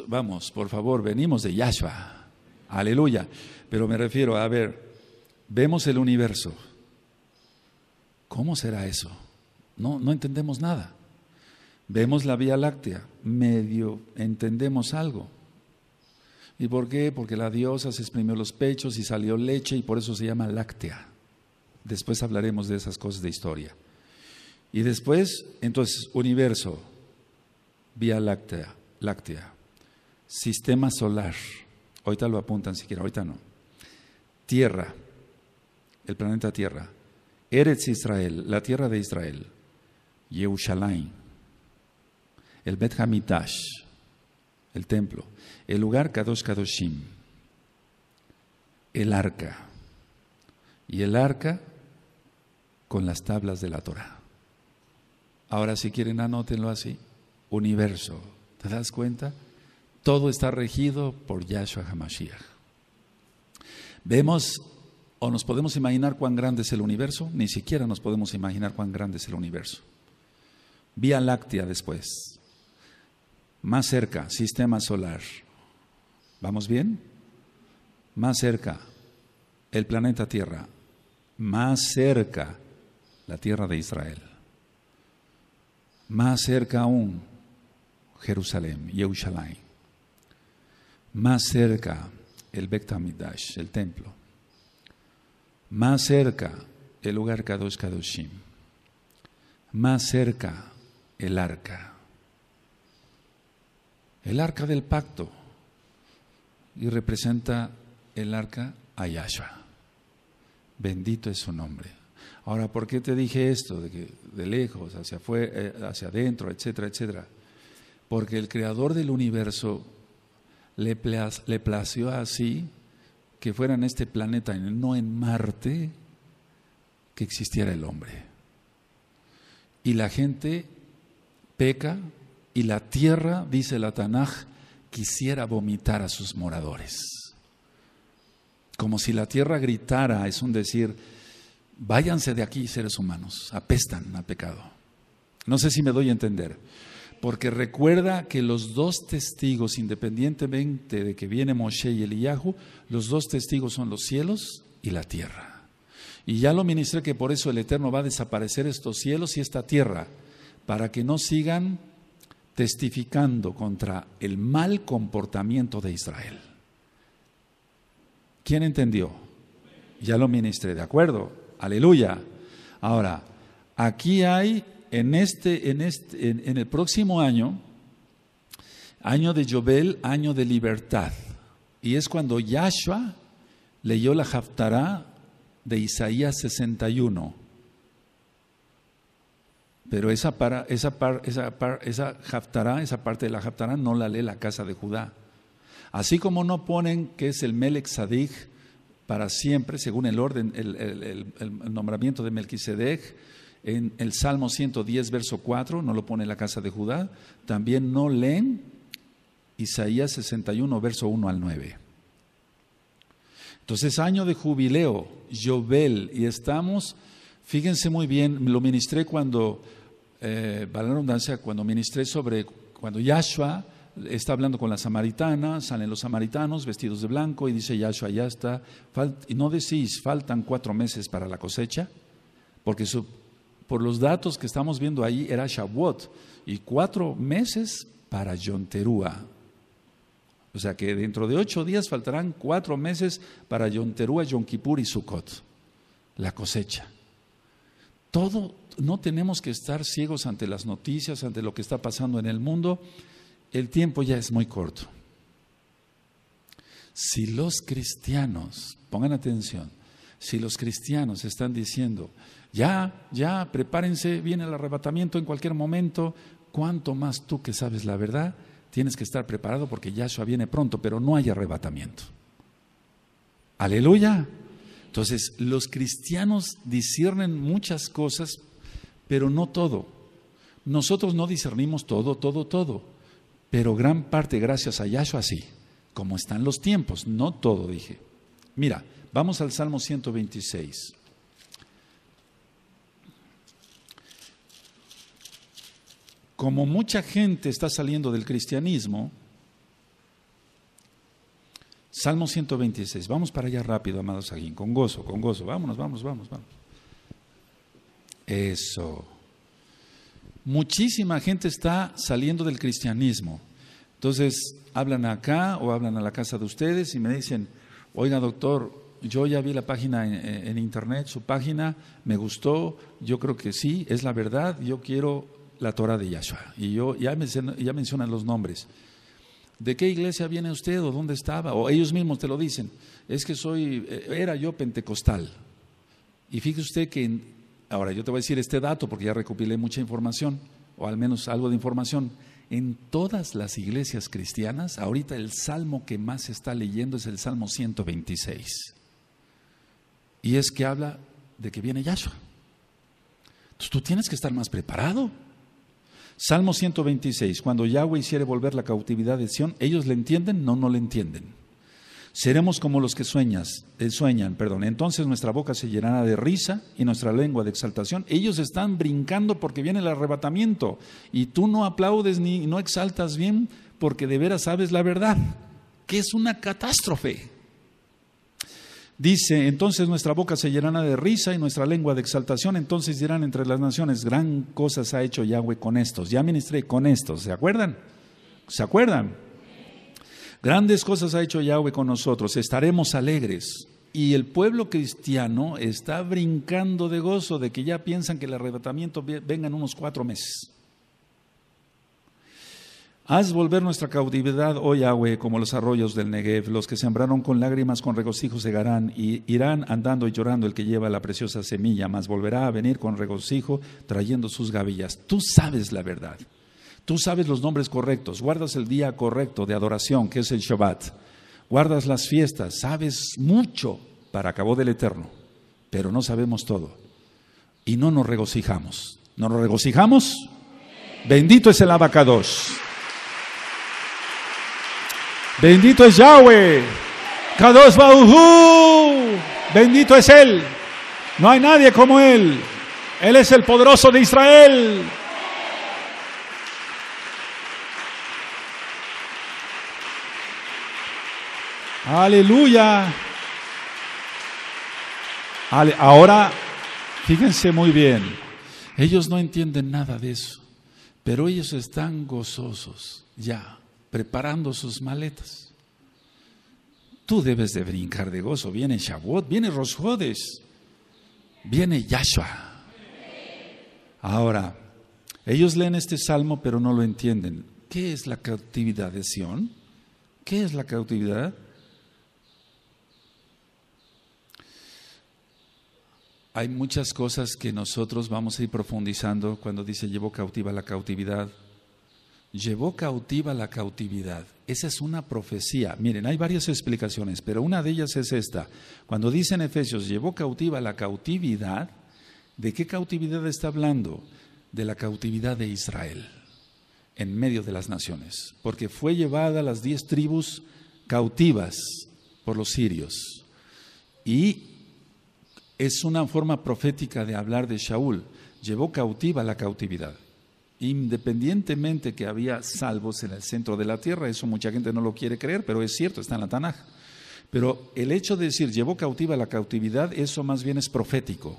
vamos, por favor, venimos de Yahshua, aleluya. Pero me refiero, a ver, vemos el universo. ¿Cómo será eso? No, no entendemos nada. Vemos la Vía Láctea, medio entendemos algo. ¿Y por qué? Porque la diosa se exprimió los pechos y salió leche y por eso se llama Láctea. Después hablaremos de esas cosas de historia. Y después, entonces, universo, Vía Láctea, Láctea, sistema solar, ahorita lo apuntan siquiera, ahorita no. Tierra, el planeta Tierra, Eretz Israel, la tierra de Israel, Yehushalayim, el Bet Hamitash, el templo, el lugar Kadosh Kadoshim, el arca, y el arca con las tablas de la Torah. Ahora si quieren anótenlo así, universo. ¿Te das cuenta? Todo está regido por Yahshua Hamashiach. Vemos o nos podemos imaginar cuán grande es el universo, ni siquiera nos podemos imaginar cuán grande es el universo. Vía láctea después, más cerca, sistema solar. ¿Vamos bien? Más cerca, el planeta Tierra. Más cerca, la Tierra de Israel más cerca aún Jerusalén, Yerushalayim, más cerca el Bektamidash, el templo, más cerca el lugar Kadosh Kadoshim, más cerca el arca, el arca del pacto, y representa el arca Ayasha. Bendito es su nombre. Ahora, ¿por qué te dije esto? De, que, de lejos, hacia, eh, hacia adentro, etcétera, etcétera. Porque el creador del universo le, plació, así que fuera en este planeta, no en Marte, que existiera el hombre. Y la gente peca y la tierra, dice la Tanaj, quisiera vomitar a sus moradores. Como si la tierra gritara, es un decir, váyanse de aquí seres humanos, apestan a pecado. No sé si me doy a entender, porque recuerda que los dos testigos, independientemente de que viene Moshe y Eliyahu, los dos testigos son los cielos y la tierra. Y ya lo ministré que por eso el Eterno va a desaparecer estos cielos y esta tierra, para que no sigan testificando contra el mal comportamiento de Israel. ¿Quién entendió? Ya lo ministré, ¿de acuerdo? Aleluya. Ahora, aquí hay en este, en este, en, el próximo año, año de Jobel, año de libertad. Y es cuando Yahshua leyó la Haftará de Isaías 61. Pero esa, para, esa, par, esa, par, esa esa parte de la Haftará, no la lee la casa de Judá. Así como no ponen que es el Melech Sadik, para siempre, según el orden, el, nombramiento de Melquisedec, en el Salmo 110, verso 4, no lo pone en la casa de Judá, también no leen Isaías 61, verso 1 al 9. Entonces, año de jubileo, Yobel, y estamos, fíjense muy bien, lo ministré cuando, eh, la redundancia, cuando ministré sobre, cuando Yahshua está hablando con la samaritana, salen los samaritanos vestidos de blanco y dice Yahshua, ya está, y no decís, faltan cuatro meses para la cosecha, porque por los datos que estamos viendo ahí era Shavuot, y cuatro meses para Yonterúa. O sea que dentro de ocho días faltarán cuatro meses para Yonterúa, Yom Kippur y Sukkot, la cosecha. Todo, no tenemos que estar ciegos ante las noticias, ante lo que está pasando en el mundo, el tiempo ya es muy corto. Si los cristianos, pongan atención, si los cristianos están diciendo, ya, ya, prepárense, viene el arrebatamiento en cualquier momento, cuanto más tú que sabes la verdad, tienes que estar preparado porque Yahshua viene pronto, pero no hay arrebatamiento. Aleluya. Entonces, los cristianos disciernen muchas cosas, pero no todo. Nosotros no discernimos todo, todo, todo pero gran parte gracias a Yahshua sí, como están los tiempos, no todo, dije. Mira, vamos al Salmo 126. Como mucha gente está saliendo del cristianismo, Salmo 126, vamos para allá rápido, amados aquí, con gozo, con gozo, vámonos, vamos, vamos, vamos. Eso muchísima gente está saliendo del cristianismo. Entonces, hablan acá o hablan a la casa de ustedes y me dicen, oiga doctor, yo ya vi la página en, internet, su página, me gustó, yo creo que sí, es la verdad, yo quiero la Torah de Yahshua. Y yo ya, mencionan los nombres. ¿De qué iglesia viene usted o dónde estaba? O ellos mismos te lo dicen. Es que soy, eh, era yo pentecostal. Y fíjese usted que Ahora, yo te voy a decir este dato porque ya recopilé mucha información, o al menos algo de información. En todas las iglesias cristianas, ahorita el salmo que más se está leyendo es el Salmo 126. Y es que habla de que viene Yahshua. Entonces tú tienes que estar más preparado. Salmo 126, cuando Yahweh hiciere volver la cautividad de Sión, ¿ellos le entienden? No, no le entienden. Seremos como los que sueñas, eh, sueñan, perdón. Entonces nuestra boca se llenará de risa y nuestra lengua de exaltación. Ellos están brincando porque viene el arrebatamiento y tú no aplaudes ni no exaltas bien porque de veras sabes la verdad, que es una catástrofe. Dice, entonces nuestra boca se llenará de risa y nuestra lengua de exaltación, entonces dirán entre las naciones, gran cosas ha hecho Yahweh con estos, ya ministré con estos, ¿se acuerdan? ¿Se acuerdan? Grandes cosas ha hecho Yahweh con nosotros, estaremos alegres. Y el pueblo cristiano está brincando de gozo de que ya piensan que el arrebatamiento venga en unos cuatro meses. Haz volver nuestra cautividad, oh Yahweh, como los arroyos del Negev, los que sembraron con lágrimas, con regocijo segarán, y irán andando y llorando el que lleva la preciosa semilla, mas volverá a venir con regocijo trayendo sus gavillas. Tú sabes la verdad. Tú sabes los nombres correctos, guardas el día correcto de adoración, que es el Shabbat, guardas las fiestas, sabes mucho para acabó del Eterno, pero no sabemos todo. Y no nos regocijamos. ¿No nos regocijamos? Bendito es el abacados. Bendito es Yahweh. Kadosh Bahu. Bendito es Él. No hay nadie como Él. Él es el poderoso de Israel. Aleluya. ahora, fíjense muy bien, ellos no entienden nada de eso, pero ellos están gozosos ya, preparando sus maletas. Tú debes de brincar de gozo. Viene Shavuot, viene Rosjodes, viene Yahshua. Ahora, ellos leen este salmo pero no lo entienden. ¿Qué es la cautividad de Sión? ¿Qué es la cautividad? Hay muchas cosas que nosotros vamos a ir profundizando cuando dice llevó cautiva la cautividad. Llevó cautiva la cautividad. Esa es una profecía. Miren, hay varias explicaciones, pero una de ellas es esta. Cuando dice en Efesios, llevó cautiva la cautividad, ¿de qué cautividad está hablando? De la cautividad de Israel, en medio de las naciones, porque fue llevada las diez tribus cautivas por los sirios. Y es una forma profética de hablar de Shaul. Llevó cautiva la cautividad. Independientemente que había salvos en el centro de la tierra, eso mucha gente no lo quiere creer, pero es cierto, está en la Tanaj. Pero el hecho de decir llevó cautiva la cautividad, eso más bien es profético.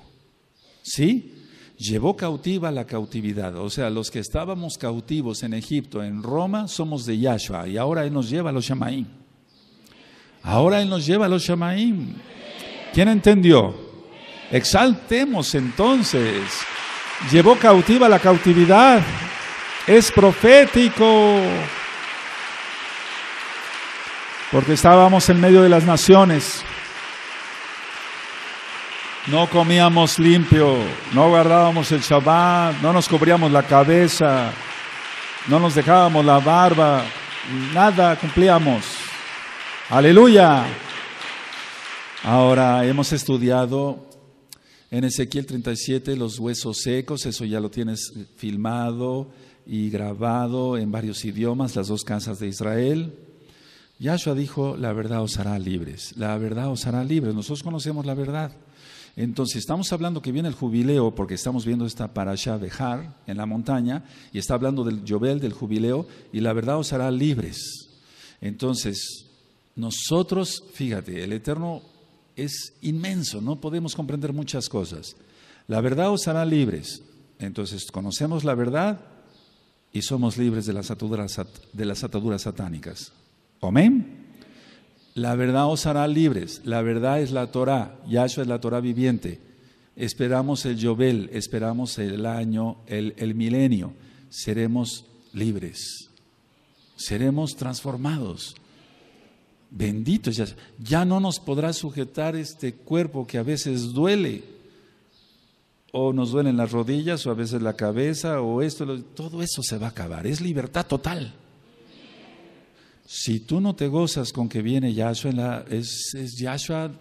¿Sí? Llevó cautiva la cautividad. O sea, los que estábamos cautivos en Egipto, en Roma, somos de Yahshua. Y ahora Él nos lleva a los Shamaim. Ahora Él nos lleva a los Shamaim. ¿Quién entendió? Exaltemos entonces. Llevó cautiva la cautividad. Es profético. Porque estábamos en medio de las naciones. No comíamos limpio, no guardábamos el Shabbat, no nos cubríamos la cabeza, no nos dejábamos la barba, nada cumplíamos. Aleluya. Ahora hemos estudiado en Ezequiel 37, los huesos secos, eso ya lo tienes filmado y grabado en varios idiomas, las dos casas de Israel. Yahshua dijo, la verdad os hará libres, la verdad os hará libres, nosotros conocemos la verdad. Entonces, estamos hablando que viene el jubileo, porque estamos viendo esta parasha de en la montaña, y está hablando del Yobel, del jubileo, y la verdad os hará libres. Entonces, nosotros, fíjate, el Eterno es inmenso, no podemos comprender muchas cosas. La verdad os hará libres. Entonces conocemos la verdad y somos libres de las ataduras, satánicas. Amén. La verdad os hará libres. La verdad es la Torah. Yahshua es la Torah viviente. Esperamos el Yobel, esperamos el año, el milenio. Seremos libres. Seremos transformados. Bendito es Ya no nos podrá sujetar este cuerpo que a veces duele. O nos duelen las rodillas, o a veces la cabeza, o esto. todo eso se va a acabar. Es libertad total. Si tú no te gozas con que viene Yahshua, es, Yahshua.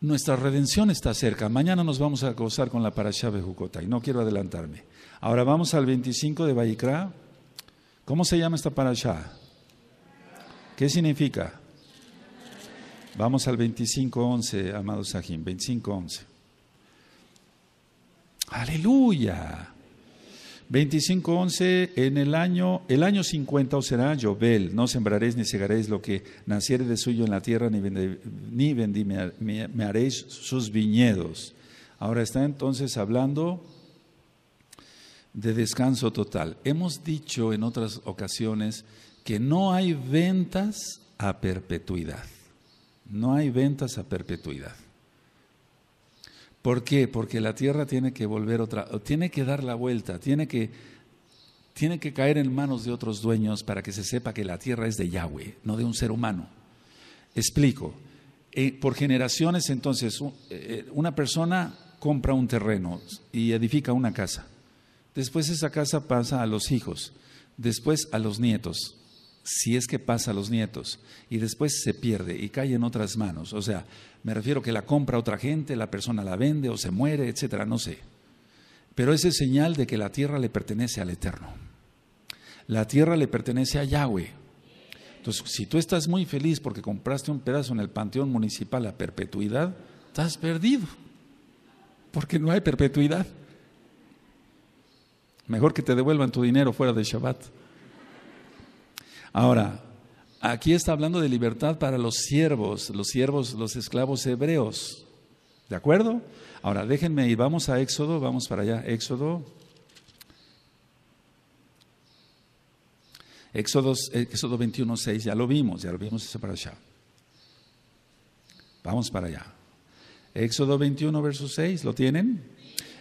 Nuestra redención está cerca. Mañana nos vamos a gozar con la parasha y No quiero adelantarme. Ahora vamos al 25 de Vallicrá. ¿Cómo se llama esta parasha? ¿Qué significa? Vamos al 25.11, amado Sajín, 25.11. Aleluya. 25.11, en el año, el año 50 os será Yobel, no sembraréis ni segaréis lo que naciere de suyo en la tierra, ni, vendi, ni haréis sus viñedos. Ahora está entonces hablando de descanso total. Hemos dicho en otras ocasiones que no hay ventas a perpetuidad. No hay ventas a perpetuidad. ¿Por qué? Porque la tierra tiene que volver otra, tiene que dar la vuelta, tiene que, tiene que caer en manos de otros dueños para que se sepa que la tierra es de Yahweh, no de un ser humano. Explico. Eh, por generaciones, entonces, eh, una persona compra un terreno y edifica una casa. Después esa casa pasa a los hijos, después a los nietos, si es que pasa a los nietos y después se pierde y cae en otras manos. O sea, me refiero que la compra otra gente, la persona la vende o se muere, etcétera, no sé. Pero ese el señal de que la tierra le pertenece al Eterno. La tierra le pertenece a Yahweh. Entonces, si tú estás muy feliz porque compraste un pedazo en el panteón municipal a perpetuidad, estás perdido. Porque no hay perpetuidad. Mejor que te devuelvan tu dinero fuera de Shabbat. Ahora, aquí está hablando de libertad para los siervos, los siervos, los esclavos hebreos. ¿De acuerdo? Ahora, déjenme ir, vamos a Éxodo, vamos para allá. Éxodo. Éxodo, 21, 6, ya lo vimos, ya lo vimos eso para allá. Vamos para allá. Éxodo 21, verso 6, ¿lo tienen?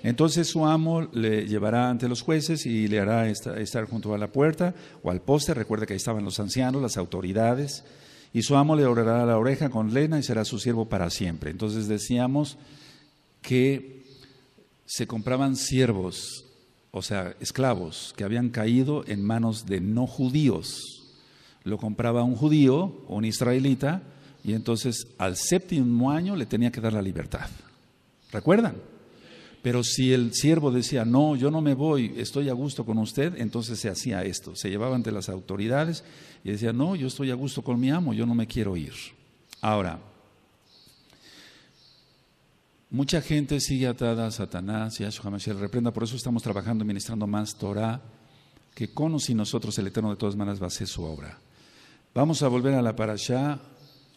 Entonces su amo le llevará ante los jueces y le hará estar junto a la puerta o al poste. Recuerda que ahí estaban los ancianos, las autoridades. Y su amo le orará la oreja con lena y será su siervo para siempre. Entonces decíamos que se compraban siervos, o sea, esclavos, que habían caído en manos de no judíos. Lo compraba un judío o un israelita y entonces al séptimo año le tenía que dar la libertad. ¿Recuerdan? Pero si el siervo decía, no, yo no me voy, estoy a gusto con usted, entonces se hacía esto. Se llevaba ante las autoridades y decía, no, yo estoy a gusto con mi amo, yo no me quiero ir. Ahora, mucha gente sigue atada a Satanás y a Yahshua él reprenda, por eso estamos trabajando y ministrando más Torah, que con o nosotros el Eterno de todas maneras va a hacer su obra. Vamos a volver a la parashá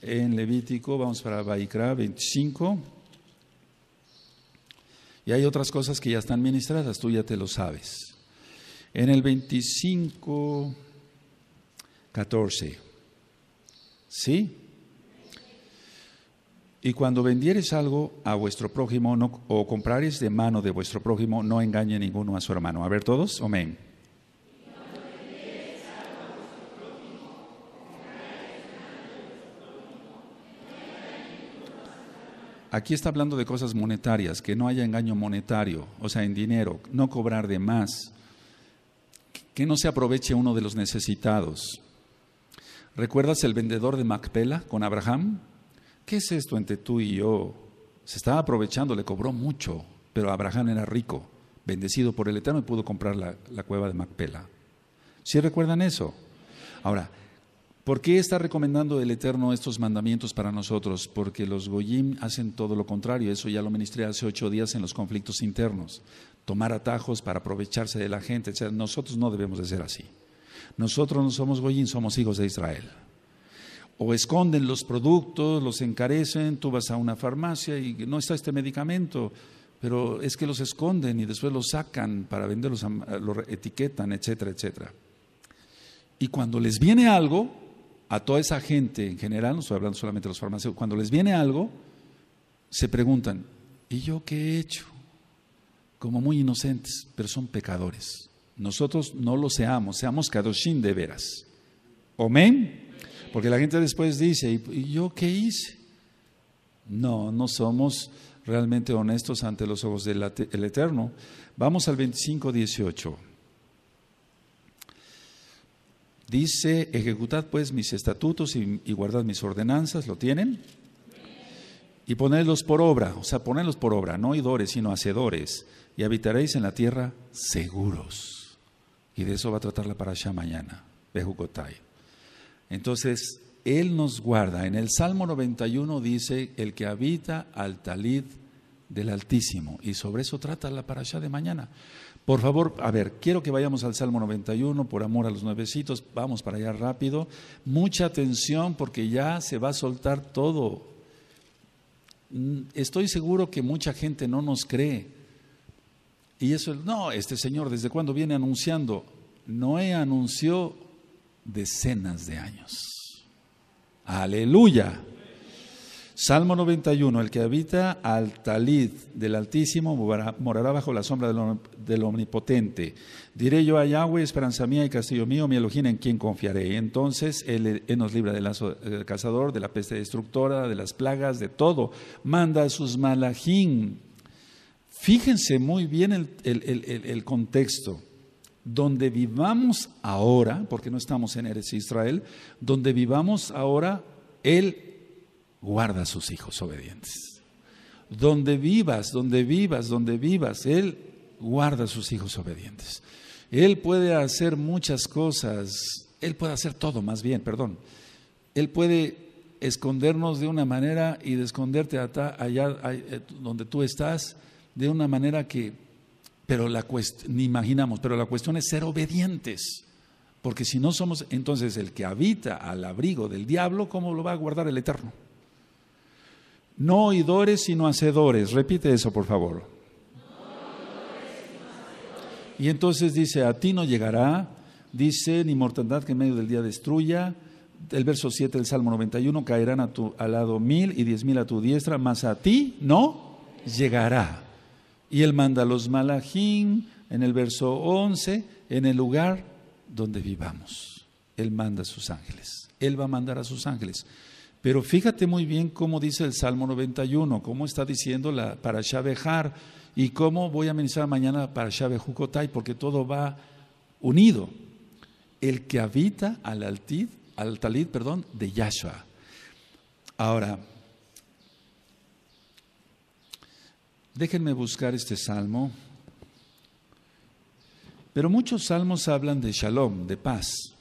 en Levítico, vamos para Baikra 25. Y hay otras cosas que ya están ministradas, tú ya te lo sabes. En el 25, 14. ¿Sí? Y cuando vendieres algo a vuestro prójimo o comprares de mano de vuestro prójimo, no engañe ninguno a su hermano. A ver todos, amén. Aquí está hablando de cosas monetarias, que no haya engaño monetario, o sea, en dinero, no cobrar de más, que no se aproveche uno de los necesitados. ¿Recuerdas el vendedor de Macpela con Abraham? ¿Qué es esto entre tú y yo? Se estaba aprovechando, le cobró mucho, pero Abraham era rico, bendecido por el Eterno y pudo comprar la, cueva de Macpela. ¿Sí recuerdan eso? Ahora, ¿Por qué está recomendando el Eterno estos mandamientos para nosotros? Porque los Goyim hacen todo lo contrario, eso ya lo ministré hace ocho días en los conflictos internos, tomar atajos para aprovecharse de la gente, Nosotros no debemos de ser así. Nosotros no somos Goyim, somos hijos de Israel. O esconden los productos, los encarecen, tú vas a una farmacia y no está este medicamento, pero es que los esconden y después los sacan para venderlos, los etiquetan, etcétera, etcétera. Y cuando les viene algo, a toda esa gente en general, no estoy hablando solamente de los farmacéuticos, cuando les viene algo, se preguntan, ¿y yo qué he hecho? Como muy inocentes, pero son pecadores. Nosotros no lo seamos, seamos kadoshim de veras. Amén. Porque la gente después dice, ¿y yo qué hice? No, no somos realmente honestos ante los ojos del Eterno. Vamos al 25, 18. Dice, ejecutad pues mis estatutos y, guardad mis ordenanzas, ¿lo tienen? Y ponedlos por obra, o sea, ponedlos por obra, no oidores, sino hacedores, y habitaréis en la tierra seguros. Y de eso va a tratar la parasha mañana, Bejucotai. Entonces, Él nos guarda. En el Salmo 91 dice, el que habita al talid del Altísimo. Y sobre eso trata la parasha de mañana. Por favor, a ver, quiero que vayamos al Salmo 91, por amor a los nuevecitos, vamos para allá rápido. Mucha atención porque ya se va a soltar todo. Mm, estoy seguro que mucha gente no nos cree. Y eso, no, este señor, ¿desde cuándo viene anunciando? Noé anunció decenas de años. Aleluya. Salmo 91, el que habita al talid del Altísimo morará bajo la sombra del, Omnipotente. Diré yo a Yahweh, esperanza mía y castillo mío, mi Elohim, en quien confiaré. Entonces él, eh, nos libra eh, del cazador, de la peste destructora, de las plagas, de todo. Manda a sus malajín. Fíjense muy bien el, contexto donde vivamos ahora, porque no estamos en Eres Israel, donde vivamos ahora, Él guarda a sus hijos obedientes. Donde vivas, donde vivas, donde vivas, Él guarda a sus hijos obedientes. Él puede hacer muchas cosas, Él puede hacer todo más bien, perdón. Él puede escondernos de una manera y de esconderte allá, allá eh, donde tú estás de una manera que, pero la cuestión, ni imaginamos, pero la cuestión es ser obedientes. Porque si no somos, entonces el que habita al abrigo del diablo, ¿cómo lo va a guardar el Eterno? No oidores, sino hacedores. Repite eso, por favor. Y entonces dice, a ti no llegará, dice, ni mortandad que en medio del día destruya. El verso 7 del Salmo 91, caerán a tu, al lado mil y diez mil a tu diestra, mas a ti no llegará. Y él manda a los malajín en el verso 11, en el lugar donde vivamos. Él manda a sus ángeles. Él va a mandar a sus ángeles. Pero fíjate muy bien cómo dice el Salmo 91, cómo está diciendo la para y cómo voy a ministrar mañana para Jucotay, porque todo va unido. El que habita al, altid, al talid perdón, de Yahshua. Ahora, déjenme buscar este salmo. Pero muchos salmos hablan de shalom, de paz.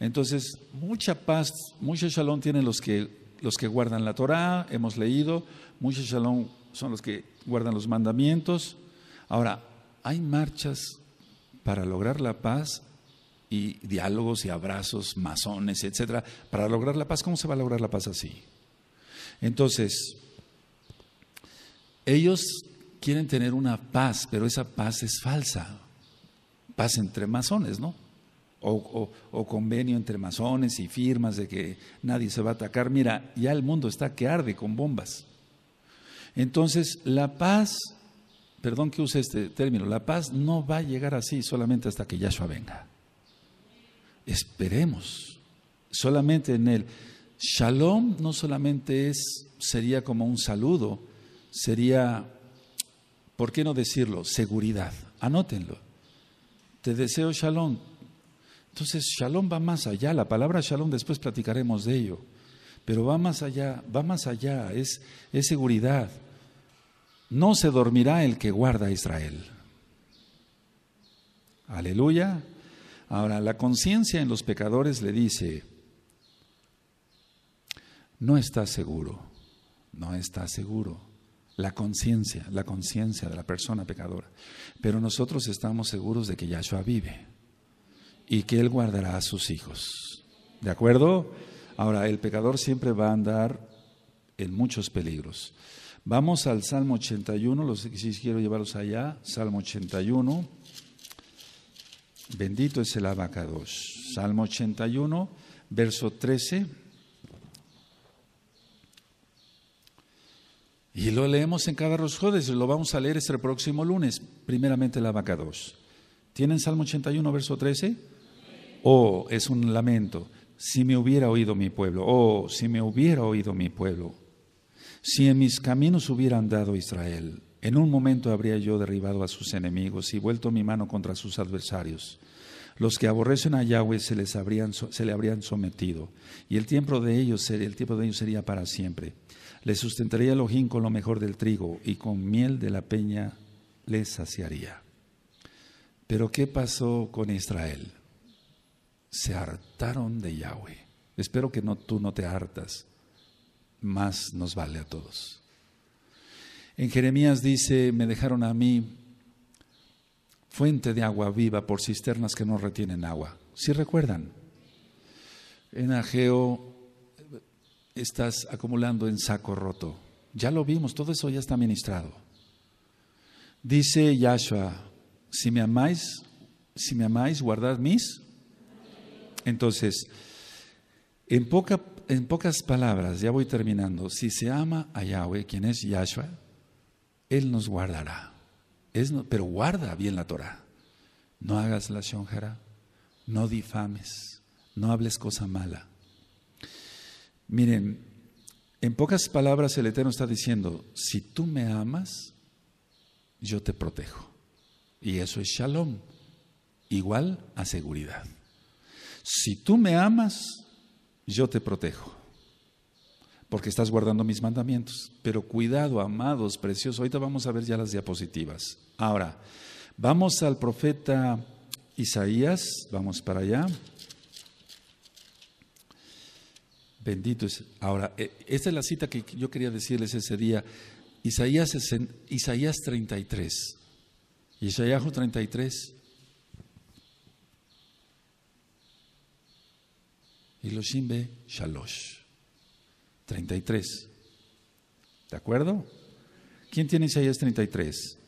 Entonces, mucha paz, mucho shalom tienen los que, los que guardan la Torah, hemos leído, mucho shalom son los que guardan los mandamientos. Ahora, hay marchas para lograr la paz y diálogos y abrazos, masones, etcétera, para lograr la paz. ¿Cómo se va a lograr la paz así? Entonces, ellos quieren tener una paz, pero esa paz es falsa. Paz entre masones, ¿no? o, convenio entre masones y firmas de que nadie se va a atacar. Mira, ya el mundo está que arde con bombas. Entonces, la paz, perdón que use este término, la paz no va a llegar así solamente hasta que Yahshua venga. Esperemos. Solamente en él. Shalom no solamente es, sería como un saludo, sería, ¿por qué no decirlo? Seguridad. Anótenlo. Te deseo shalom, entonces, shalom va más allá. La palabra shalom después platicaremos de ello. Pero va más allá, va más allá, es, es seguridad. No se dormirá el que guarda a Israel. Aleluya. Ahora, la conciencia en los pecadores le dice, no está seguro, no está seguro. La conciencia, la conciencia de la persona pecadora. Pero nosotros estamos seguros de que Yahshua vive y que Él guardará a sus hijos. ¿De acuerdo? Ahora, el pecador siempre va a andar en muchos peligros. Vamos al Salmo 81, los, si quiero llevarlos allá, Salmo 81. Bendito es el abacados. Salmo 81, verso 13. Y lo leemos en cada Rosjodes, lo vamos a leer este próximo lunes, primeramente el abacados. ¿Tienen Salmo 81, verso 13? Oh, es un lamento. Si me hubiera oído mi pueblo, oh, si me hubiera oído mi pueblo, si en mis caminos hubiera andado Israel, en un momento habría yo derribado a sus enemigos y vuelto mi mano contra sus adversarios. Los que aborrecen a Yahweh se, les habrían, se le habrían sometido, y el tiempo de ellos, el de sería para siempre. Les sustentaría el ojín con lo mejor del trigo, y con miel de la peña les saciaría. Pero ¿qué pasó con Israel? se hartaron de Yahweh. Espero que tú no te hartas, más nos vale a todos. En Jeremías dice, me dejaron a mí fuente de agua viva por cisternas que no retienen agua. Si ¿Sí recuerdan, en Ageo estás acumulando en saco roto. Ya lo vimos, todo eso ya está ministrado. Dice Yahshua, si me amáis, si me amáis, guardad mis entonces, en, pocas palabras, ya voy terminando, si se ama a Yahweh, quien es Yahshua, Él nos guardará. pero guarda bien la Torah. No hagas la shonjara, no difames, no hables cosa mala. Miren, en pocas palabras el Eterno está diciendo, si tú me amas, yo te protejo. Y eso es shalom, igual a seguridad si tú me amas, yo te protejo, porque estás guardando mis mandamientos. Pero cuidado, amados, preciosos, ahorita vamos a ver ya las diapositivas. Ahora, vamos al profeta Isaías, vamos para allá. Bendito es. Ahora, eh, esta es la cita que yo quería decirles ese día. Isaías, Isaías 33. Isaías 33. y los Shalosh. 33. ¿De acuerdo? ¿Quién tiene Isaías 33?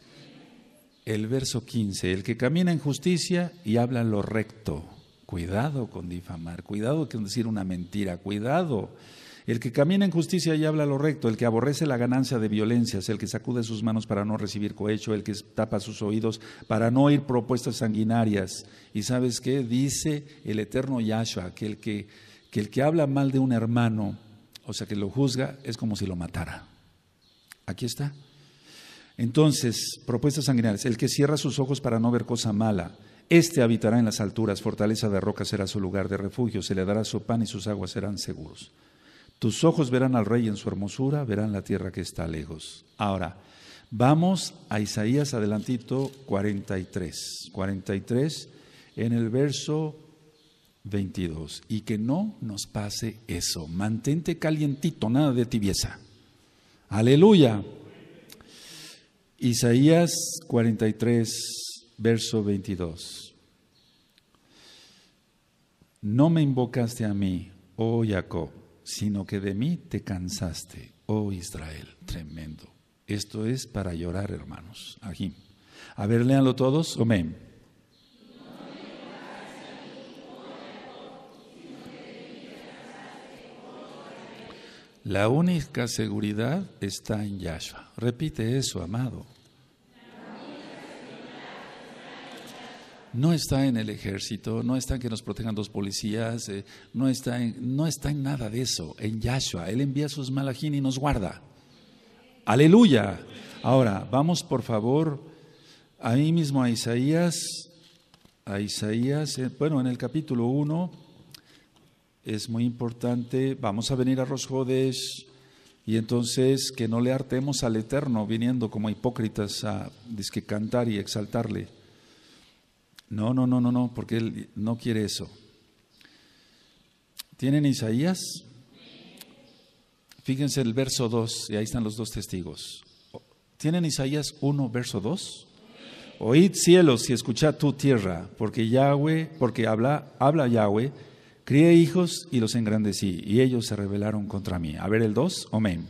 El verso 15. El que camina en justicia y habla lo recto. Cuidado con difamar, cuidado con decir una mentira, cuidado el que camina en justicia y habla lo recto, el que aborrece la ganancia de violencias, el que sacude sus manos para no recibir cohecho, el que tapa sus oídos para no oír propuestas sanguinarias. Y sabes qué? Dice el eterno Yahshua que el que, el que habla mal de un hermano, o sea que lo juzga, es como si lo matara. Aquí está. Entonces, propuestas sanguinarias. El que cierra sus ojos para no ver cosa mala, este habitará en las alturas, fortaleza de roca será su lugar de refugio, se le dará su pan y sus aguas serán seguros. Tus ojos verán al rey en su hermosura, verán la tierra que está lejos. Ahora, vamos a Isaías adelantito 43. 43 en el verso 22. Y que no nos pase eso. Mantente calientito, nada de tibieza. Aleluya. Isaías 43, verso 22. No me invocaste a mí, oh Jacob sino que de mí te cansaste, oh Israel, tremendo. Esto es para llorar, hermanos. A ver, léanlo todos. Amén. La única seguridad está en Yahshua. Repite eso, amado. no está en el ejército, no está en que nos protejan dos policías, eh, no, está en, no está en nada de eso, en Yahshua. Él envía sus malajín y nos guarda. Aleluya. Ahora, vamos por favor ahí mismo a Isaías, a Isaías, eh, bueno, en el capítulo 1 es muy importante, vamos a venir a Rosjodes y entonces que no le hartemos al Eterno viniendo como hipócritas a cantar y exaltarle. No, no, no, no, no, porque él no quiere eso. ¿Tienen Isaías? Fíjense el verso 2, y ahí están los dos testigos. ¿Tienen Isaías 1, verso 2? Oíd cielos y escuchad tu tierra, porque Yahweh, porque habla, habla Yahweh, crié hijos y los engrandecí, y ellos se rebelaron contra mí. A ver el 2, amén.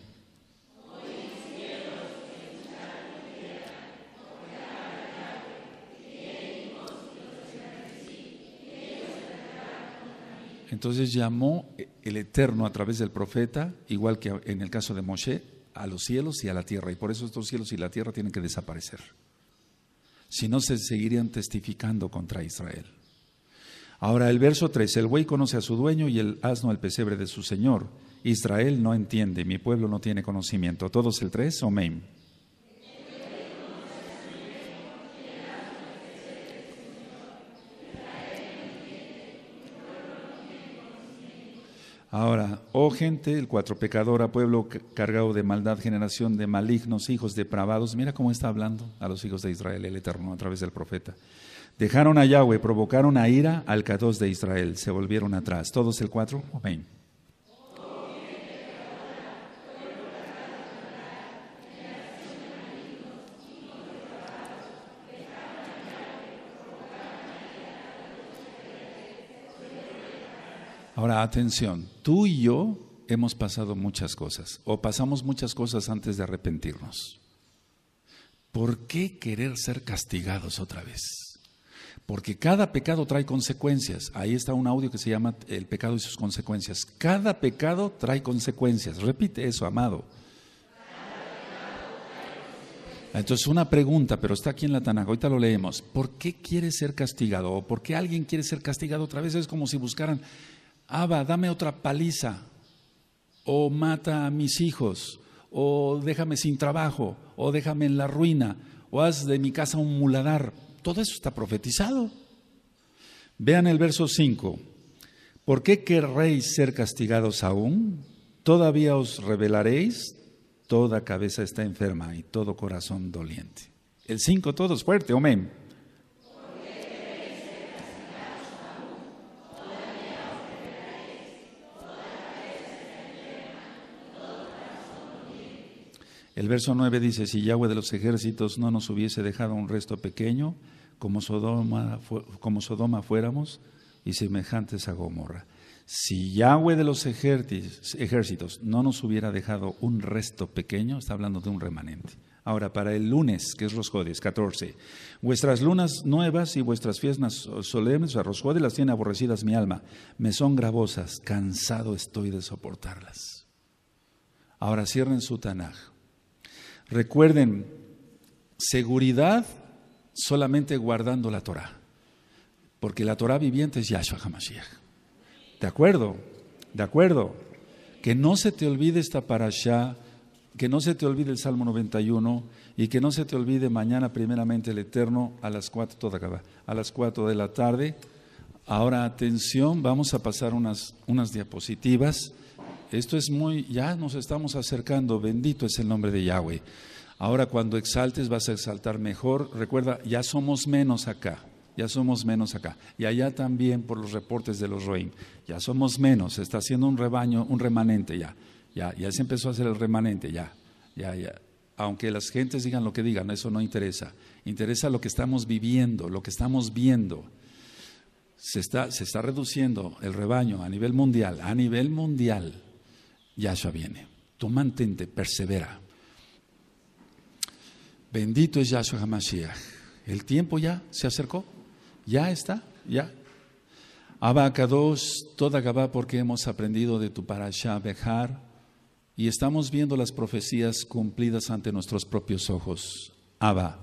Entonces llamó eh, el Eterno a través del profeta, igual que en el caso de Moshe, a los cielos y a la tierra. Y por eso estos cielos y la tierra tienen que desaparecer. Si no, se seguirían testificando contra Israel. Ahora el verso 3, el buey conoce a su dueño y el asno el pesebre de su señor. Israel no entiende, mi pueblo no tiene conocimiento. Todos el 3, Omeim. Ahora, oh gente, el cuatro pecadora, pueblo cargado de maldad, generación de malignos, hijos depravados. Mira cómo está hablando a los hijos de Israel el Eterno a través del profeta. Dejaron a Yahweh, provocaron a ira al Cados de Israel, se volvieron atrás. Todos el cuatro, amén. Ahora, atención, tú y yo hemos pasado muchas cosas, o pasamos muchas cosas antes de arrepentirnos. ¿Por qué querer ser castigados otra vez? Porque cada pecado trae consecuencias. Ahí está un audio que se llama El pecado y sus consecuencias. Cada pecado trae consecuencias. Repite eso, amado. Entonces, una pregunta, pero está aquí en la Tanaka, ahorita lo leemos. ¿Por qué quiere ser castigado? ¿O por qué alguien quiere ser castigado otra vez? Es como si buscaran Abba, dame otra paliza, o mata a mis hijos, o déjame sin trabajo, o déjame en la ruina, o haz de mi casa un muladar. Todo eso está profetizado. Vean el verso 5. ¿Por qué querréis ser castigados aún? Todavía os revelaréis. Toda cabeza está enferma y todo corazón doliente. El 5, todos fuerte, amén. El verso 9 dice, si Yahweh de los ejércitos no nos hubiese dejado un resto pequeño, como Sodoma, como Sodoma fuéramos y semejantes a Gomorra. Si Yahweh de los ejércitos no nos hubiera dejado un resto pequeño, está hablando de un remanente. Ahora, para el lunes, que es Rosjodes, 14. Vuestras lunas nuevas y vuestras fiestas solemnes, a Rosjodes las tiene aborrecidas mi alma. Me son gravosas, cansado estoy de soportarlas. Ahora cierren su Tanaj. Recuerden, seguridad solamente guardando la Torah, porque la Torah viviente es Yahshua HaMashiach. ¿De acuerdo? ¿De acuerdo? Que no se te olvide esta parasha, que no se te olvide el Salmo 91 y que no se te olvide mañana primeramente el Eterno a las 4, toda a las cuatro de la tarde. Ahora atención, vamos a pasar unas, unas diapositivas esto es muy, ya nos estamos acercando, bendito es el nombre de Yahweh. Ahora cuando exaltes vas a exaltar mejor. Recuerda, ya somos menos acá, ya somos menos acá. Y allá también por los reportes de los Roim, ya somos menos, se está haciendo un rebaño, un remanente ya, ya, ya se empezó a hacer el remanente, ya, ya, ya. Aunque las gentes digan lo que digan, eso no interesa. Interesa lo que estamos viviendo, lo que estamos viendo. Se está, se está reduciendo el rebaño a nivel mundial, a nivel mundial. Yahshua viene. Tú mantente, persevera. Bendito es Yahshua Hamashiach. El tiempo ya se acercó. Ya está, ya. Abacados, toda Gabá, porque hemos aprendido de tu parasha Bejar y estamos viendo las profecías cumplidas ante nuestros propios ojos. Abba,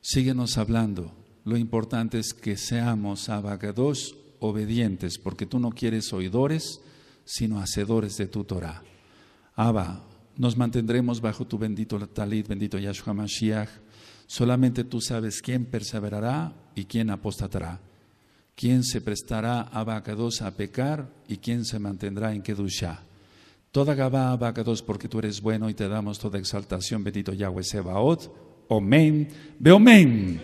síguenos hablando. Lo importante es que seamos abacados obedientes, porque tú no quieres oidores, sino hacedores de tu Torah. Abba, nos mantendremos bajo tu bendito talit, bendito Yahshua Mashiach. Solamente tú sabes quién perseverará y quién apostatará, quién se prestará a a pecar y quién se mantendrá en Kedushah. Toda Gabá, Abacados, porque tú eres bueno y te damos toda exaltación, bendito Yahweh Sebaot. Omen, Beomen.